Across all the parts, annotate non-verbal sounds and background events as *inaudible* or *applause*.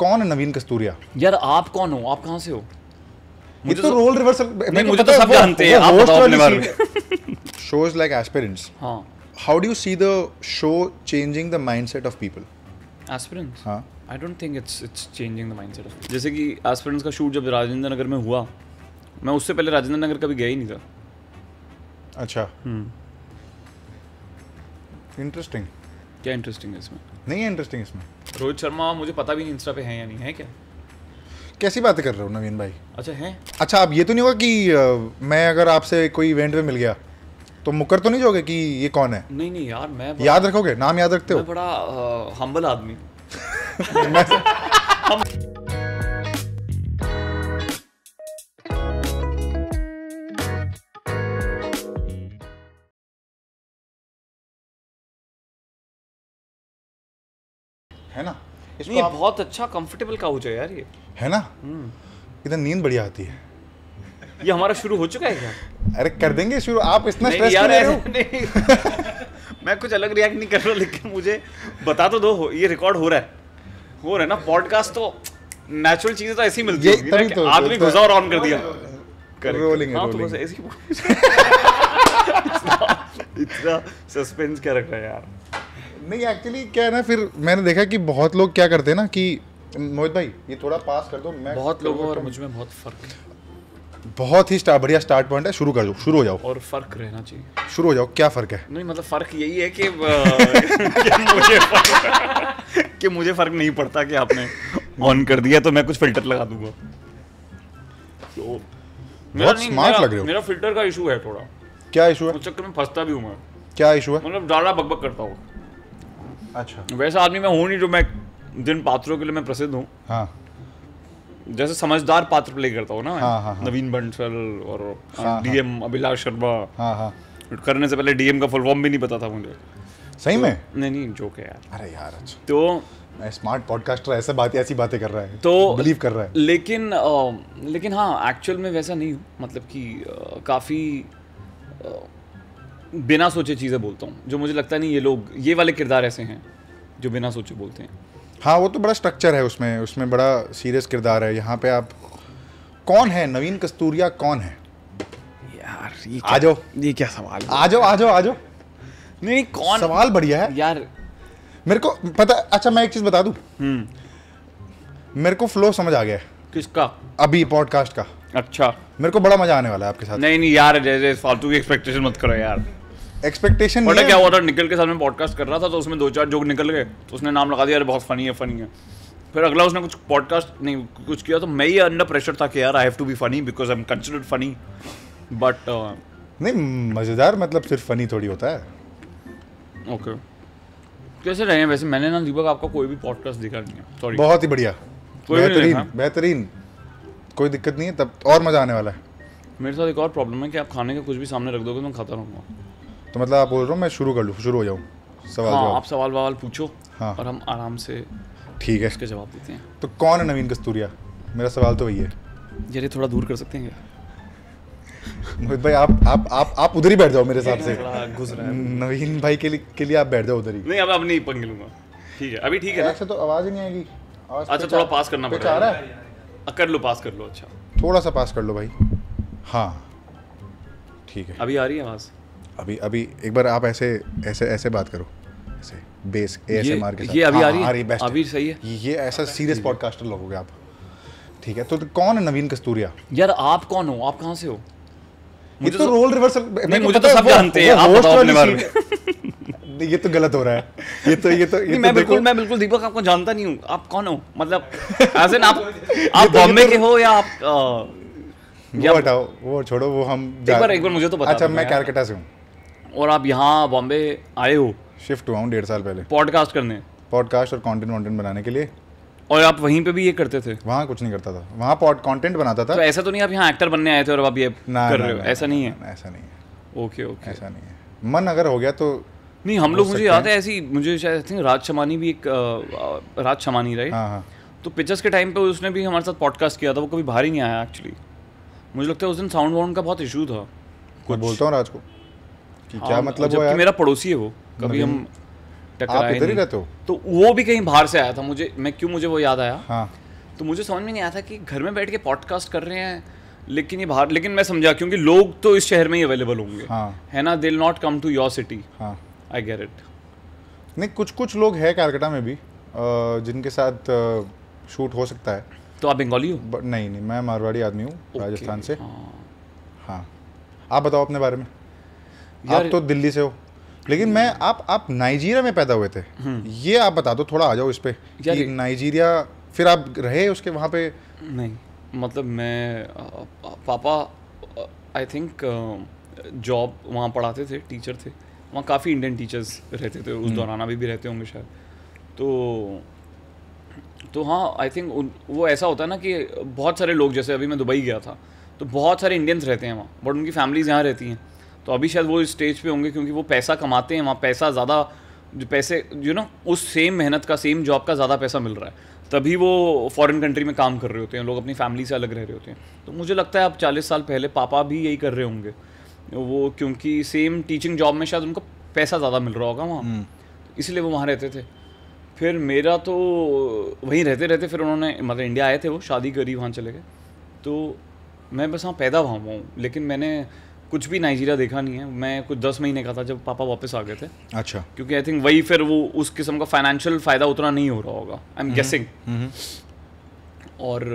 कौन है नवीन कस्तूरिया यार आप कौन हो आप कहां से हो मुझे तो रोल रिवर्सल नहीं मुझे तो, तो सब तो जानते हैं आप बताओ अपने बारे में शोज लाइक एस्पिरेंट्स हां how do you see the show changing the mindset of people aspirants हां I don't think it's it's changing the mindset of जैसे कि एस्पिरेंट्स का शूट जब राजेंद्र नगर में हुआ मैं उससे पहले राजेंद्र नगर कभी गया ही नहीं था अच्छा हम्म इंटरेस्टिंग क्या इंटरेस्टिंग है इसमें नहीं है इंटरेस्टिंग इसमें रोहित शर्मा मुझे पता भी नहीं इंस्टा पे है या नहीं है क्या कैसी बातें कर रहे हो नवीन भाई अच्छा है अच्छा आप ये तो नहीं होगा कि मैं अगर आपसे कोई इवेंट में मिल गया तो मुकर तो नहीं जाओगे कि ये कौन है नहीं नहीं यार मैं याद रखोगे नाम याद रखते हो बड़ा हम्बल आदमी *laughs* *laughs* है ना इसको आप... बहुत अच्छा कंफर्टेबल काउच है यार ये है ना हम्म। इधर नींद बढ़िया आती है ये हमारा शुरू हो चुका है क्या अरे कर देंगे शुरू आप इतना स्ट्रेस नहीं, ले रहे हो *laughs* मैं कुछ अलग रिएक्ट नहीं कर रहा लेकिन मुझे बता तो दो ये रिकॉर्ड हो रहा है हो रहा है ना पॉडकास्ट तो नेचुरल चीजें तो ऐसी मिलती तो है तो, आदमी घुसा और ऑन कर दिया रोलिंग हाँ, तो ऐसी *laughs* इतना सस्पेंस क्या रख रहा है यार नहीं एक्चुअली क्या है ना फिर मैंने देखा कि बहुत लोग क्या करते हैं ना कि मोहित भाई ये थोड़ा पास कर दो मैं बहुत लोगों और मुझ में बहुत फर्क है बहुत ही स्टार, बढ़िया स्टार्ट पॉइंट है शुरू कर दो शुरू हो जाओ और फर्क रहना चाहिए शुरू हो जाओ क्या फर्क है नहीं मतलब फर्क यही है कि, *laughs* कि मुझे फर्क कि मुझे फर्क नहीं पड़ता कि आपने ऑन कर दिया तो मैं कुछ फिल्टर लगा दूंगा तो बहुत स्मार्ट लग रहे हो मेरा फिल्टर का इशू है थोड़ा क्या इशू है चक्कर में फंसता भी हूँ मैं क्या इशू है मतलब डाला बकबक करता हूँ अच्छा वैसा आदमी मैं हूँ नहीं जो मैं जिन पात्रों के लिए मैं प्रसिद्ध हूँ हाँ जैसे समझदार पात्र प्ले करता हूँ ना हाँ, हाँ, हाँ, नवीन बंसल और हाँ, हाँ। डीएम अभिलाष शर्मा हाँ, हाँ. करने से पहले डीएम का फुल फॉर्म भी नहीं पता था मुझे सही तो, में नहीं नहीं जो है यार अरे यार अच्छा तो मैं स्मार्ट पॉडकास्टर ऐसे बात ऐसी बातें कर रहा है तो बिलीव कर रहा है लेकिन आ, लेकिन हाँ एक्चुअल में वैसा नहीं हूँ मतलब कि काफ़ी बिना सोचे चीज़ें बोलता हूँ जो मुझे लगता नहीं ये लोग ये वाले किरदार ऐसे हैं जो बिना सोचे बोलते हैं हाँ वो तो बड़ा स्ट्रक्चर है उसमें उसमें बड़ा सीरियस किरदार है यहाँ पे आप कौन है नवीन कस्तूरिया कौन है यार ये क्या, आजो ये क्या सवाल आ जाओ आ जाओ आ जाओ नहीं कौन सवाल बढ़िया है यार मेरे को पता अच्छा मैं एक चीज़ बता दूँ हम्म। मेरे को फ्लो समझ आ गया किसका अभी पॉडकास्ट का अच्छा मेरे को बड़ा मजा आने वाला है आपके साथ नहीं नहीं यार जैसे फालतू की एक्सपेक्टेशन मत करो यार एक्सपेक्टेशन पता क्या हुआ था निकल के साथ में पॉडकास्ट कर रहा था तो उसमें दो चार जोक निकल गए तो उसने नाम लगा दिया अरे बहुत फनी है फनी है फिर अगला उसने कुछ पॉडकास्ट नहीं कुछ किया तो मैं ही अंडर प्रेशर था कि यार I have to be funny because I am considered funny but नहीं मज़ेदार मतलब सिर्फ फनी थोड़ी होता है ओके okay. कैसे रहे हैं वैसे मैंने ना दीपक आपका कोई भी पॉडकास्ट देखा नहीं है सॉरी बहुत ही बढ़िया बेहतरीन बेहतरीन कोई दिक्कत नहीं है तब और मज़ा आने वाला है मेरे साथ एक और प्रॉब्लम है कि आप खाने का कुछ भी सामने रख दोगे तो मैं खाता रहूंगा तो मतलब आप बोल रहे हो मैं शुरू कर लूँ शुरू हो जाऊँ सवाल हाँ, आप सवाल वाल पूछो हाँ और हम आराम से ठीक है इसके जवाब देते हैं तो कौन है नवीन कस्तूरिया मेरा सवाल तो वही है यार थोड़ा दूर कर सकते हैं क्या मोहित भाई आप आप आप आप उधर ही बैठ जाओ मेरे हिसाब से घुस रहा है नवीन भाई के लिए के लिए आप बैठ जाओ उधर ही नहीं अब अब नहीं पंगे लूंगा ठीक है अभी ठीक है अच्छा तो आवाज़ ही नहीं आएगी अच्छा थोड़ा पास करना पड़ रहा है कर लो पास कर लो अच्छा थोड़ा सा पास कर लो भाई हाँ ठीक है अभी आ रही है आवाज़ अभी अभी एक बार आप ऐसे ऐसे ऐसे बात करो ऐसे base A S M R के साथ ये अभी आ, हाँ, आ रही आ रही बेस्ट अभी सही है ये, ऐसा सीरियस पॉडकास्टर लोगोगे आप ठीक है तो, तो कौन है नवीन कस्तूरिया यार आप कौन हो आप कहाँ से हो ये तो रोल रिवर्सल नहीं मुझे तो, तो-, तो सब जानते हैं आप बताओ अपने बारे में *laughs* ये तो गलत हो रहा है ये तो ये तो ये तो मैं बिल्कुल मैं बिल्कुल दीपक आपको जानता नहीं हूँ आप कौन हो मतलब एज *laughs* एन आप आप बॉम्बे के हो या आप वो हटाओ वो छोड़ो वो हम एक बार एक बार मुझे तो बता अच्छा मैं कैलकाटा से हूँ और आप यहाँ बॉम्बे आए हो शिफ्ट हुआ हूँ डेढ़ साल पहले पॉडकास्ट करने पॉडकास्ट और कंटेंट वॉन्टेंट बनाने के लिए और आप वहीं पे भी ये करते थे वहाँ कुछ नहीं करता था वहाँ पॉड कंटेंट बनाता था तो ऐसा तो नहीं आप यहाँ एक्टर बनने आए थे और आप ये ना, कर रहे हो ऐसा नहीं है ऐसा नहीं है ओके ओके ऐसा नहीं है मन अगर हो गया तो नहीं हम लोग मुझे याद है ऐसी मुझे शायद थिंक राज शमानी भी एक राज शमानी राइट हाँ, हाँ। तो पिक्चर्स के टाइम पे उसने भी हमारे साथ पॉडकास्ट किया था वो कभी बाहर ही नहीं आया एक्चुअली मुझे लगता है उस दिन साउंड वाउंड का बहुत इशू था कुछ बोलता हूँ राज को कि हाँ, क्या मतलब जबकि मेरा पड़ोसी है वो कभी हम टकराए इधर ही रहते हो तो वो भी कहीं बाहर से आया था मुझे मैं क्यों मुझे वो याद आया हाँ तो मुझे समझ में नहीं आया था कि घर में बैठ के पॉडकास्ट कर रहे हैं लेकिन ये बाहर लेकिन मैं समझा क्योंकि लोग तो इस शहर में ही अवेलेबल होंगे हाँ. है ना दिल not come to your city I get it नहीं कुछ कुछ लोग हैं कैलकटा में भी जिनके साथ शूट हो सकता है तो आप बंगाली हो नहीं नहीं मैं मारवाड़ी आदमी हूँ राजस्थान से हाँ. हाँ आप बताओ अपने बारे में आप तो दिल्ली से हो लेकिन मैं आप आप नाइजीरिया में पैदा हुए थे हम्म। ये आप बता दो थोड़ा आ जाओ इस पर नाइजीरिया फिर आप रहे उसके वहाँ पे नहीं मतलब मैं पापा आई थिंक जॉब वहाँ पढ़ाते थे टीचर थे वहाँ काफ़ी इंडियन टीचर्स रहते थे उस हम्म। दौरान अभी भी रहते होंगे शायद तो तो हाँ आई थिंक वो ऐसा होता है ना कि बहुत सारे लोग जैसे अभी मैं दुबई गया था तो बहुत सारे इंडियंस रहते हैं वहाँ बट उनकी फैमिलीज़ यहाँ रहती हैं तो अभी शायद वो स्टेज पे होंगे क्योंकि वो पैसा कमाते हैं वहाँ पैसा ज़्यादा जो पैसे यू ना नो उस सेम मेहनत का सेम जॉब का ज़्यादा पैसा मिल रहा है तभी वो फॉरेन कंट्री में काम कर रहे होते हैं लोग अपनी फैमिली से अलग रह रहे होते हैं तो मुझे लगता है अब चालीस साल पहले पापा भी यही कर रहे होंगे वो क्योंकि सेम टीचिंग जॉब में शायद उनको पैसा ज़्यादा मिल रहा होगा वहाँ हम्म। इसलिए वो वहाँ रहते थे फिर मेरा तो वहीं रहते रहते फिर उन्होंने मतलब इंडिया आए थे वो शादी करी वहाँ चले गए तो मैं बस हाँ पैदा वहाँ हुआ हूँ लेकिन मैंने कुछ भी नाइजीरिया देखा नहीं है मैं कुछ दस महीने का था जब पापा वापस आ गए थे अच्छा क्योंकि आई थिंक वही फिर वो उस किस्म का फाइनेंशियल फ़ायदा उतना नहीं हो रहा होगा आई एम गेसिंग और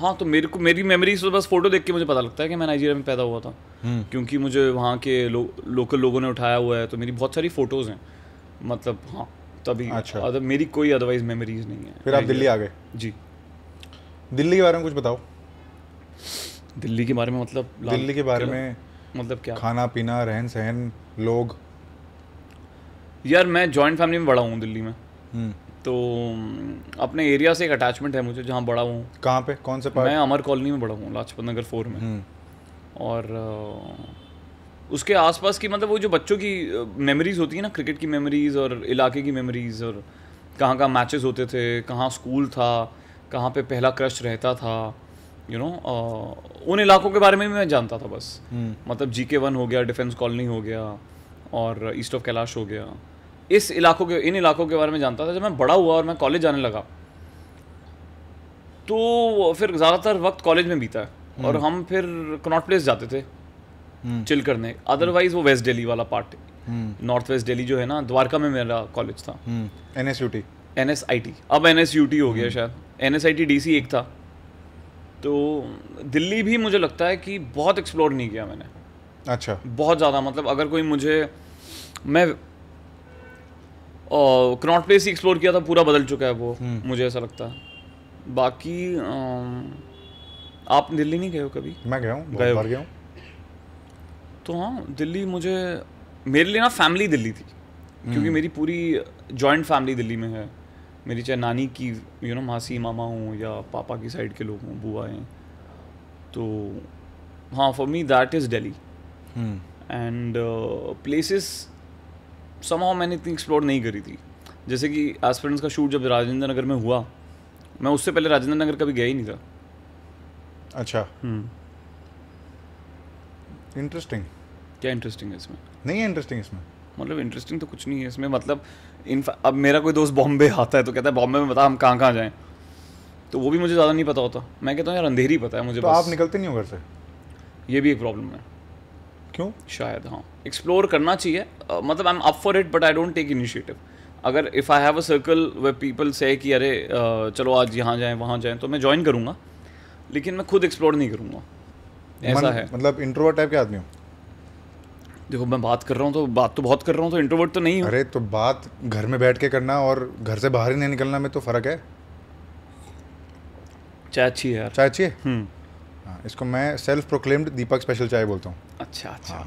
हाँ तो मेरे को मेरी मेमोरी से बस फोटो देख के मुझे पता लगता है कि मैं नाइजीरिया में पैदा हुआ था हम्म। क्योंकि मुझे वहाँ के लो, लोकल लोगों ने उठाया हुआ है तो मेरी बहुत सारी फ़ोटोज़ हैं मतलब हाँ तभी अच्छा अदर, मेरी कोई अदरवाइज मेमोरीज नहीं है फिर आप दिल्ली आ गए जी दिल्ली के बारे में कुछ बताओ दिल्ली के बारे में मतलब दिल्ली के बारे में मतलब क्या खाना पीना रहन सहन लोग यार मैं जॉइंट फैमिली में बड़ा हूँ दिल्ली में हम्म। तो अपने एरिया से एक अटैचमेंट है मुझे जहाँ बड़ा हूँ कहाँ पे कौन से मैं अमर कॉलोनी में बड़ा हूँ लाजपत नगर फोर में हम्म। और उसके आसपास की मतलब वो जो बच्चों की मेमोरीज होती है ना क्रिकेट की मेमोरीज और इलाके की मेमोरीज और कहाँ कहाँ मैचेस होते थे कहाँ स्कूल था कहाँ पे पहला क्रश रहता था यू नो uh, उन इलाकों के बारे में भी मैं जानता था बस हम्म। मतलब जी के वन हो गया डिफेंस कॉलोनी हो गया और ईस्ट ऑफ कैलाश हो गया इस इलाकों के इन इलाकों के बारे में जानता था जब मैं बड़ा हुआ और मैं कॉलेज जाने लगा तो फिर ज़्यादातर वक्त कॉलेज में बीता है और हम्म। हम फिर कनॉट प्लेस जाते थे चिल हम्म। करने अदरवाइज वो वेस्ट दिल्ली वाला पार्ट नॉर्थ वेस्ट दिल्ली जो है ना द्वारका में मेरा कॉलेज था N S U T N S I T अब एन एस यू टी हो गया शायद N S I T D C एक था तो दिल्ली भी मुझे लगता है कि बहुत एक्सप्लोर नहीं किया मैंने अच्छा बहुत ज़्यादा मतलब अगर कोई मुझे मैं क्रॉट प्लेस ही एक्सप्लोर किया था पूरा बदल चुका है वो हम्म। मुझे ऐसा लगता है बाकी आ, आप दिल्ली नहीं गए हो कभी मैं गया हूँ गए गया हूँ तो हाँ दिल्ली मुझे मेरे लिए ना फैमिली दिल्ली थी क्योंकि हम्म। मेरी पूरी जॉइंट फैमिली दिल्ली में है मेरी चाहे नानी की यू नो मासी मामा हों या पापा की साइड के लोग हों बुआ हैं तो हाँ for me that is Delhi and places समाओ मैंने इतनी एक्सप्लोर नहीं करी थी जैसे कि एस्पिरेंट्स का शूट जब राजेंद्र नगर में हुआ मैं उससे पहले राजेंद्र नगर कभी गया ही नहीं था अच्छा इंटरेस्टिंग hmm. क्या इंटरेस्टिंग है इसमें नहीं है इंटरेस्टिंग इसमें मतलब इंटरेस्टिंग तो कुछ नहीं है इसमें मतलब इन अब मेरा कोई दोस्त बॉम्बे आता है तो कहता है बॉम्बे में बता हम कहाँ कहाँ जाएँ तो वो भी मुझे ज़्यादा नहीं पता होता मैं कहता हूँ यार अंधेरी पता है मुझे तो बस। आप निकलते नहीं हो घर से ये भी एक प्रॉब्लम है क्यों शायद हाँ एक्सप्लोर करना चाहिए मतलब I am up for it but I don't take initiative अगर if I have a circle way people से कि अरे चलो आज यहाँ जाएँ वहाँ जाएँ तो मैं ज्वाइन करूँगा लेकिन मैं खुद एक्सप्लोर नहीं करूँगा ऐसा है मतलब इंट्रोवर्ट टाइप के आदमी हूँ देखो मैं बात कर रहा हूँ तो बात तो बहुत कर रहा हूँ तो इंट्रोवर्ट तो नहीं अरे तो बात घर में बैठ के करना और घर से बाहर ही नहीं निकलना में तो फ़र्क है चाय अच्छी है यार चाय अच्छी है हम्म। हाँ, इसको मैं सेल्फ प्रोक्लेम्ड दीपक स्पेशल चाय बोलता हूँ अच्छा अच्छा हाँ।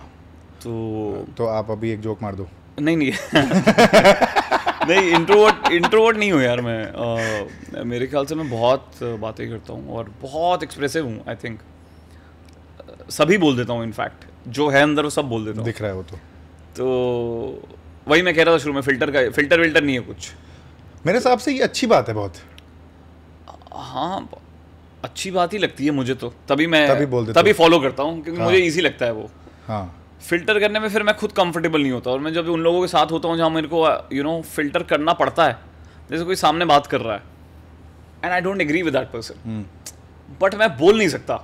तो हाँ, तो आप अभी एक जोक मार दो नहीं नहीं *laughs* नहीं इंट्रोवर्ट इंट्रोवर्ट नहीं हूँ यार मैं आ, मेरे ख्याल से मैं बहुत बातें करता हूँ और बहुत एक्सप्रेसिव हूँ आई थिंक सभी बोल देता हूँ इनफैक्ट जो है अंदर वो सब बोल देता दिख रहा है वो तो तो वही मैं कह रहा था शुरू में फिल्टर का फिल्टर विल्टर नहीं है कुछ मेरे हिसाब से ये अच्छी बात है बहुत हाँ अच्छी बात ही लगती है मुझे तो तभी मैं तभी बोल देता तभी फॉलो करता हूँ क्योंकि हाँ। मुझे ईजी लगता है वो हाँ फिल्टर करने में फिर मैं खुद कंफर्टेबल नहीं होता और मैं जब उन लोगों के साथ होता हूँ जहाँ मेरे को यू नो फिल्टर करना पड़ता है जैसे कोई सामने बात कर रहा है and I don't agree with that person but मैं बोल नहीं सकता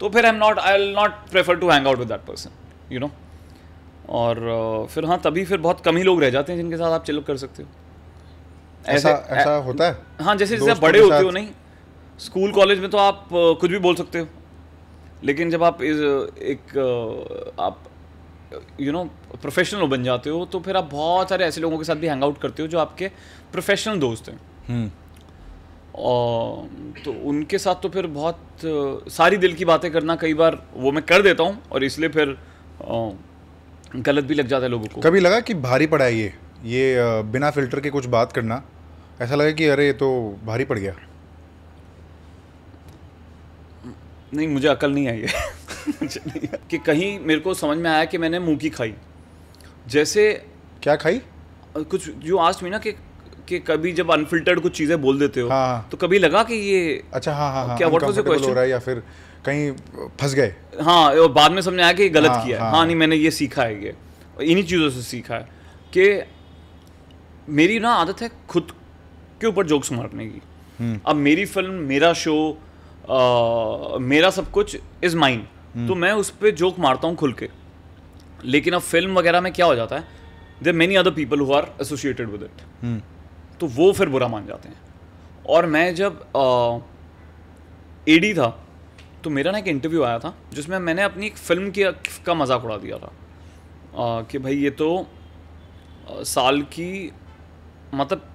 तो फिर I am not I will not prefer to hang out with that person you know और uh, फिर हाँ तभी फिर बहुत कम ही लोग रह जाते हैं जिनके साथ आप चिलअप कर सकते हो ऐसा ऐसा होता है हाँ जैसे जैसे आप बड़े होते हो नहीं स्कूल कॉलेज में तो आप uh, कुछ भी बोल सकते हो लेकिन जब आप एक uh, आप यू नो प्रोफेशनल बन जाते हो तो फिर आप बहुत सारे ऐसे लोगों के साथ भी हैंग आउट करते हो जो आपके प्रोफेशनल दोस्त हैं हम्म। और तो उनके साथ तो फिर बहुत सारी दिल की बातें करना कई बार वो मैं कर देता हूँ और इसलिए फिर गलत भी लग जाता है लोगों को कभी लगा कि भारी पड़ा है ये ये बिना फिल्टर के कुछ बात करना ऐसा लगा कि अरे ये तो भारी पड़ गया नहीं मुझे अकल नहीं आई है *laughs* कि कहीं मेरे को समझ में आया कि मैंने मूँगी खाई जैसे क्या खाई कुछ जो आज हुई ना कि कि कभी जब अनफिल्टर्ड कुछ चीजें बोल देते हो हाँ, तो कभी लगा कि ये अच्छा हाँ हाँ, हाँ क्या वर्ड से क्वेश्चन हो रहा है या फिर कहीं फंस गए हाँ और बाद में समझ आया कि गलत हाँ, किया है हाँ, हाँ, हाँ नहीं मैंने ये सीखा है ये इन्हीं चीज़ों से सीखा है कि मेरी ना आदत है खुद के ऊपर जोक्स मारने की हम्म। अब मेरी फिल्म मेरा शो आ, मेरा सब कुछ इज़ माइन हम्म। तो मैं उस पर जोक मारता हूँ खुल के लेकिन अब फिल्म वगैरह में क्या हो जाता है there many other people who are associated with it तो वो फिर बुरा मान जाते हैं और मैं जब एडी था तो मेरा ना एक इंटरव्यू आया था जिसमें मैंने अपनी एक फ़िल्म की का मजाक उड़ा दिया था आ, कि भाई ये तो आ, साल की मतलब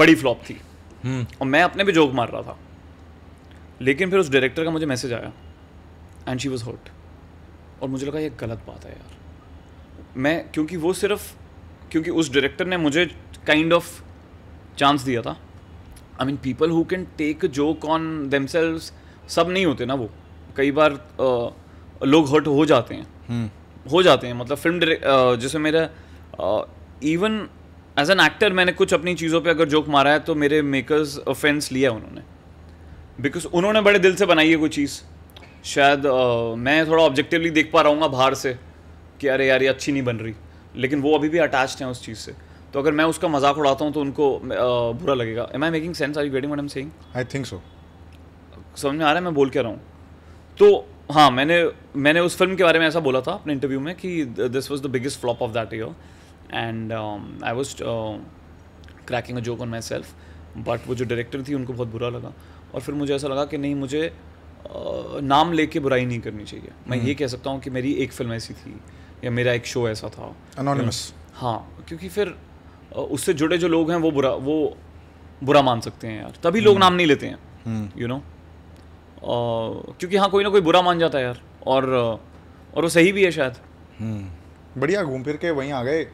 बड़ी फ्लॉप थी हम्म। और मैं अपने भी जोक मार रहा था लेकिन फिर उस डायरेक्टर का मुझे मैसेज आया एंड शी वॉज हर्ट और मुझे लगा ये गलत बात है यार मैं क्योंकि वो सिर्फ क्योंकि उस डायरेक्टर ने मुझे kind kind of of chance दिया था I mean people who can take joke on them सब नहीं होते ना वो कई बार लोग हर्ट हो जाते हैं hmm. हो जाते हैं मतलब फिल्म डायरेक्ट जैसे मेरा इवन एज एन एक्टर मैंने कुछ अपनी चीज़ों पे अगर जोक मारा है तो मेरे मेकर्स ऑफेंस लिया उन्होंने बिकॉज उन्होंने बड़े दिल से बनाई है कोई चीज़ शायद आ, मैं थोड़ा ऑब्जेक्टिवली देख पा रहा हूँ बाहर से कि अरे यार ये अच्छी नहीं बन रही लेकिन वो अभी भी अटैच हैं उस चीज़ से तो अगर मैं उसका मजाक उड़ाता हूँ तो उनको बुरा लगेगा am I making sense are you getting I think so समझ में आ रहा है मैं बोल क्या रहा हूँ तो हाँ मैंने मैंने उस फिल्म के बारे में ऐसा बोला था अपने इंटरव्यू में कि this was the biggest flop of that year and I was cracking a joke on myself but वो जो डायरेक्टर थी उनको बहुत बुरा लगा और फिर मुझे ऐसा लगा कि नहीं मुझे आ, नाम लेके बुराई नहीं करनी चाहिए hmm. मैं हम्म। ये कह सकता हूँ कि मेरी एक फिल्म ऐसी थी या मेरा एक शो ऐसा था अनोनिमस हाँ क्योंकि फिर उससे जुड़े जो लोग हैं वो बुरा वो बुरा मान सकते हैं यार तभी लोग हम्म। नाम नहीं लेते हैं यू हम्म। नो क्योंकि हाँ कोई ना कोई बुरा मान जाता है यार और और वो सही भी है शायद हम्म। बढ़िया घूम फिर के वहीं आ गए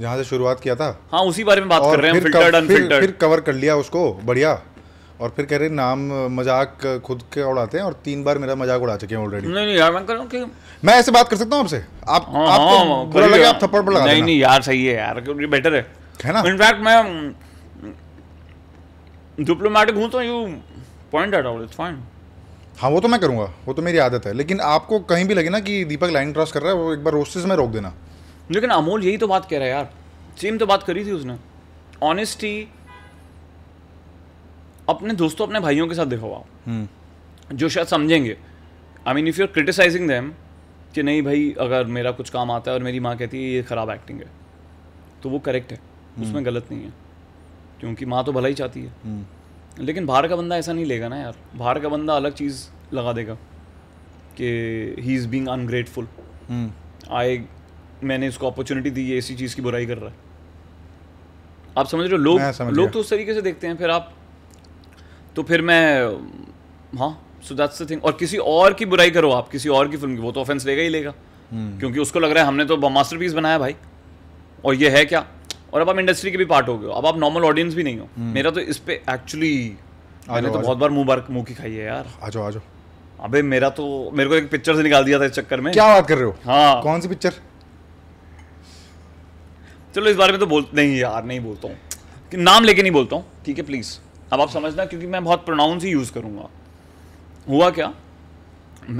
जहाँ से शुरुआत किया था हाँ उसी बारे में बात कर रहे हैं फिल्टर्ड अनफिल्टर्ड फिर फिर कवर कर लिया उसको बढ़िया और फिर कह रहे नाम मजाक खुद के उड़ाते हैं और तीन बार मेरा मजाक उड़ा चुके हैं ऑलरेडी नहीं नहीं यार मैं कह कि मैं ऐसे बात कर सकता हूँ आपसे आप हाँ, आपको हाँ, बुरा लगे आप थप्पड़ पर लगा नहीं नहीं यार सही है यार बेटर है है ना इनफैक्ट मैं डिप्लोमेटिक mm, हूँ तो you point out it's fine हाँ वो तो मैं करूँगा वो तो मेरी आदत है लेकिन आपको कहीं भी लगे ना कि दीपक लाइन क्रॉस कर रहा है वो एक बार रोस्टेज में रोक देना लेकिन अमोल यही तो बात कह रहा है यार सेम तो बात करी थी उसने ऑनेस्टी अपने दोस्तों अपने भाइयों के साथ दिखवाओ हम्म। जो शायद समझेंगे I mean if you are criticising them कि नहीं भाई अगर मेरा कुछ काम आता है और मेरी माँ कहती है ये ख़राब एक्टिंग है तो वो करेक्ट है हम्म। उसमें गलत नहीं है क्योंकि माँ तो भला ही चाहती है हम्म। लेकिन बाहर का बंदा ऐसा नहीं लेगा ना यार बाहर का बंदा अलग चीज़ लगा देगा कि he is being ungrateful I मैंने इसको अपॉर्चुनिटी दी है इसी चीज़ की बुराई कर रहा है आप समझ रहे हो लोग लोग तो उस तरीके से देखते हैं फिर आप तो फिर मैं हाँ सो दैट्स द थिंग और किसी और की बुराई करो आप किसी और की फिल्म की वो तो ऑफेंस लेगा ही लेगा हम्म। क्योंकि उसको लग रहा है हमने तो मास्टर बनाया भाई और ये है क्या और अब आप इंडस्ट्री के भी पार्ट हो गए अब आप नॉर्मल ऑडियंस भी नहीं हो हम्म। मेरा तो इस पर एक्चुअली मैंने तो बहुत बार मुंह बार मुंह की खाई है यार आ जाओ अबे मेरा तो मेरे को एक पिक्चर से निकाल दिया था इस चक्कर में क्या बात कर रहे हो हाँ कौन सी पिक्चर चलो इस बारे में तो बोल नहीं यार नहीं बोलता हूँ नाम लेके नहीं बोलता हूँ ठीक है प्लीज़ अब आप समझना क्योंकि मैं बहुत प्रोनाउंस ही यूज़ करूंगा हुआ क्या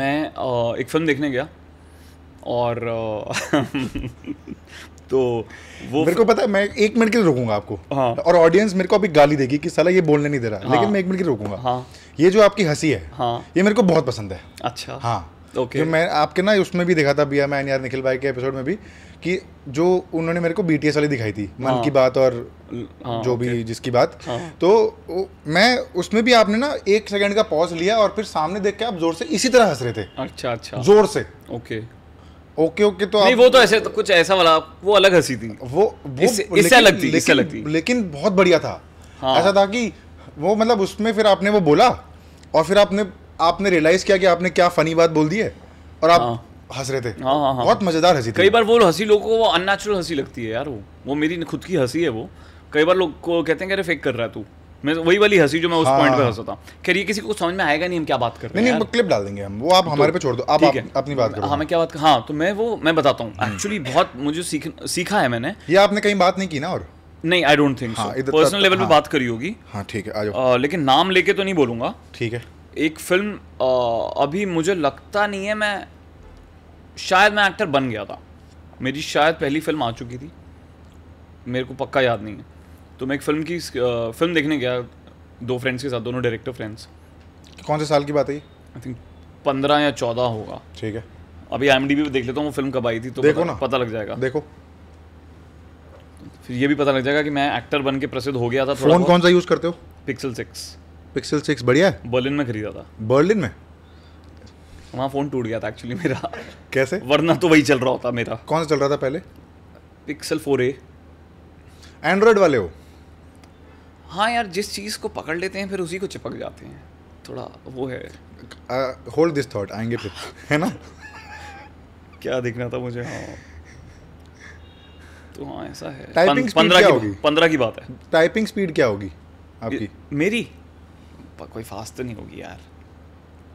मैं आ, एक फिल्म देखने गया और *laughs* तो वो मेरे को पता है मैं एक मिनट के लिए रोकूंगा आपको हाँ और ऑडियंस मेरे को अभी गाली देगी कि साला ये बोलने नहीं दे रहा हाँ। लेकिन मैं एक मिनट के लिए रोकूंगा हाँ ये जो आपकी हंसी है हाँ ये मेरे को बहुत पसंद है अच्छा हाँ ओके okay. मैं आपके ना उसमें भी देखा था बिया मैन यार निखिल भाई के एपिसोड में भी कि जो उन्होंने मेरे को बीटीएस वाली दिखाई थी मन हाँ। की बात और हाँ, जो भी जिसकी बात हाँ, तो मैं उसमें भी आपने ना एक सेकंड का पॉज लिया और फिर सामने देख के आप जोर से इसी तरह हंस रहे थे अच्छा अच्छा जोर से ओके ओके ओके तो नहीं वो तो ऐसे तो कुछ ऐसा वाला वो अलग हंसी थी वो वो इससे अलग थी इससे अलग थी लेकिन बहुत बढ़िया था हाँ। ऐसा था कि वो मतलब उसमें फिर आपने वो बोला और फिर आपने आपने रियलाइज किया कि आपने क्या फनी बात बोल दी है और आप हाँ। हंस रहे थे हाँ हाँ हाँ बहुत मजेदार हंसी कई बार वो हंसी लोगों को वो अननेचुरल हंसी लगती है यार वो वो मेरी खुद की हंसी है वो कई बार लोग को कहते हैं कि अरे फेक कर रहा है तू मैं वही वाली हंसी जो मैं उस पॉइंट पे हाँ। हंसा था खैर ये किसी को समझ में आएगा नहीं हम क्या बात कर रहे हैं नहीं क्लिप डाल देंगे हम वो आप तो हमारे पे छोड़ दो आप अपनी बात करो हमें क्या बात हाँ तो मैं वो मैं बताता हूँ एक्चुअली हम्म। बहुत मुझे सीखा है मैंने ये आपने कहीं बात नहीं की ना और नहीं I don't think personal level पे हाँ। बात करी होगी हाँ ठीक है आ जाओ लेकिन नाम लेके तो नहीं बोलूंगा ठीक है एक फिल्म अभी मुझे लगता नहीं है मैं शायद मैं एक्टर बन गया था मेरी शायद पहली फिल्म आ चुकी थी मेरे को पक्का याद नहीं है तो मैं एक फिल्म की फिल्म uh, देखने गया दो फ्रेंड्स के साथ दोनों डायरेक्टर फ्रेंड्स कौन से साल की बात है आई थिंक पंद्रह या चौदह होगा ठीक है अभी एम डी देख लेता हूँ वो फिल्म कब आई थी तो देखो पता, ना पता लग जाएगा देखो फिर ये भी पता लग जाएगा कि मैं एक्टर बन के प्रसिद्ध हो गया था फोन कौन सा यूज़ करते हो पिक्सल सिक्स पिक्सल सिक्स बढ़िया है बर्लिन में खरीदा था बर्लिन में वहाँ फ़ोन टूट गया था एक्चुअली मेरा कैसे वरना तो वही चल रहा होता मेरा कौन सा चल रहा था पहले पिक्सल फोर ए एंड्रॉयड वाले हो हाँ यार जिस चीज़ को पकड़ लेते हैं फिर उसी को चिपक जाते हैं थोड़ा वो है होल्ड दिस थॉट आएंगे फिर है ना क्या दिखना था मुझे हाँ तो हाँ ऐसा है टाइपिंग स्पीड क्या होगी पंद्रह की बात है टाइपिंग स्पीड क्या होगी आपकी मेरी कोई फास्ट तो नहीं होगी यार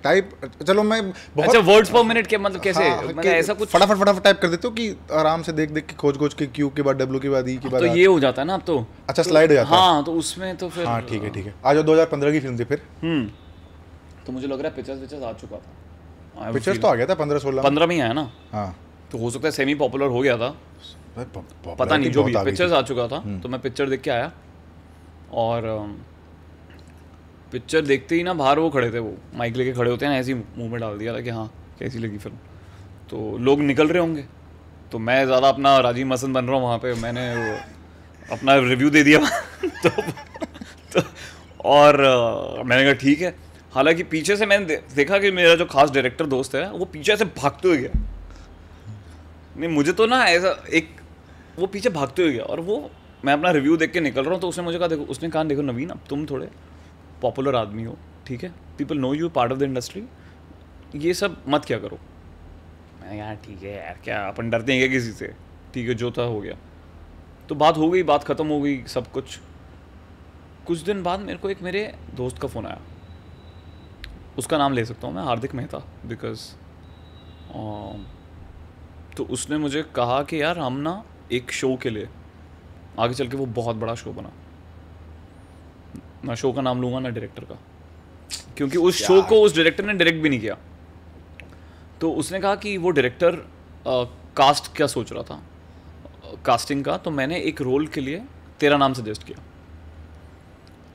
टाइप चलो मैं बहुत अच्छा वर्ड्स पर मिनट के मतलब कैसे हाँ, मतलब ऐसा कुछ फटाफट फटाफट टाइप कर देते हो कि आराम से देख देख के खोज खोज के क्यू के बाद डब्ल्यू के बाद ई e के बाद तो ये हो जाता है ना अब तो अच्छा तो, स्लाइड हो जाता है हाँ, तो उसमें तो फिर हाँ ठीक है ठीक है आ जाओ 2015 की फिल्म थी फिर हम्म तो मुझे लग रहा है पिक्चर्स पिक्चर्स आ चुका था पिक्चर्स तो आ गया था पंद्रह सोलह पंद्रह में ही आया ना हाँ तो हो सकता है सेमी पॉपुलर हो गया था पता नहीं जो भी पिक्चर्स आ चुका था हम्म। तो मैं पिक्चर देख के आया और um, पिक्चर देखते ही ना बाहर वो खड़े थे वो माइक लेके खड़े होते हैं ना ऐसी मुंह में डाल दिया था कि हाँ कैसी लगी फिल्म तो लोग निकल रहे होंगे तो मैं ज़्यादा अपना राजीव मसंद बन रहा हूँ वहाँ पे मैंने अपना रिव्यू दे दिया *laughs* तो, तो और मैंने कहा ठीक है हालांकि पीछे से मैंने देखा कि मेरा जो खास डायरेक्टर दोस्त है वो पीछे से भागते हुए गया नहीं मुझे तो ना ऐसा एक वो पीछे भागते हुए गया और वो मैं अपना रिव्यू देख के निकल रहा हूँ तो उसने मुझे कहा देखो उसने कहा देखो नवीन अब तुम थोड़े पॉपुलर आदमी हो ठीक है people know you part of the industry ये सब मत क्या करो मैं यार ठीक है यार क्या अपन डरते हैं क्या किसी से ठीक है जो था हो गया तो बात हो गई बात ख़त्म हो गई सब कुछ कुछ दिन बाद मेरे को एक मेरे दोस्त का फ़ोन आया उसका नाम ले सकता हूँ मैं हार्दिक मेहता बिकॉज um, तो उसने मुझे कहा कि यार हम ना एक शो के लिए आगे चल के वो बहुत बड़ा शो बना मैं शो का नाम लूँगा ना डायरेक्टर का क्योंकि उस शो को उस डायरेक्टर ने डायरेक्ट भी नहीं किया तो उसने कहा कि वो डायरेक्टर कास्ट क्या सोच रहा था कास्टिंग का तो मैंने एक रोल के लिए तेरा नाम सजेस्ट किया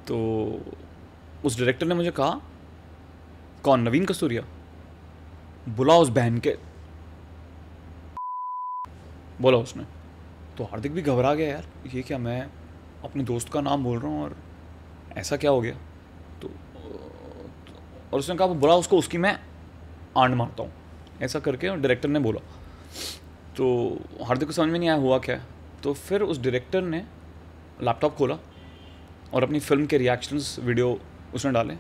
तो उस डायरेक्टर ने मुझे कहा कौन नवीन कस्तूरिया बुला उस बहन के बोला उसने तो हार्दिक भी घबरा गया यार ये क्या मैं अपने दोस्त का नाम बोल रहा हूँ और ऐसा क्या हो गया तो और उसने कहा बोला उसको उसकी मैं आंड मारता हूँ ऐसा करके डायरेक्टर ने बोला तो हार्दिक को समझ में नहीं आया हुआ क्या तो फिर उस डायरेक्टर ने लैपटॉप खोला और अपनी फिल्म के रिएक्शंस वीडियो उसने डाले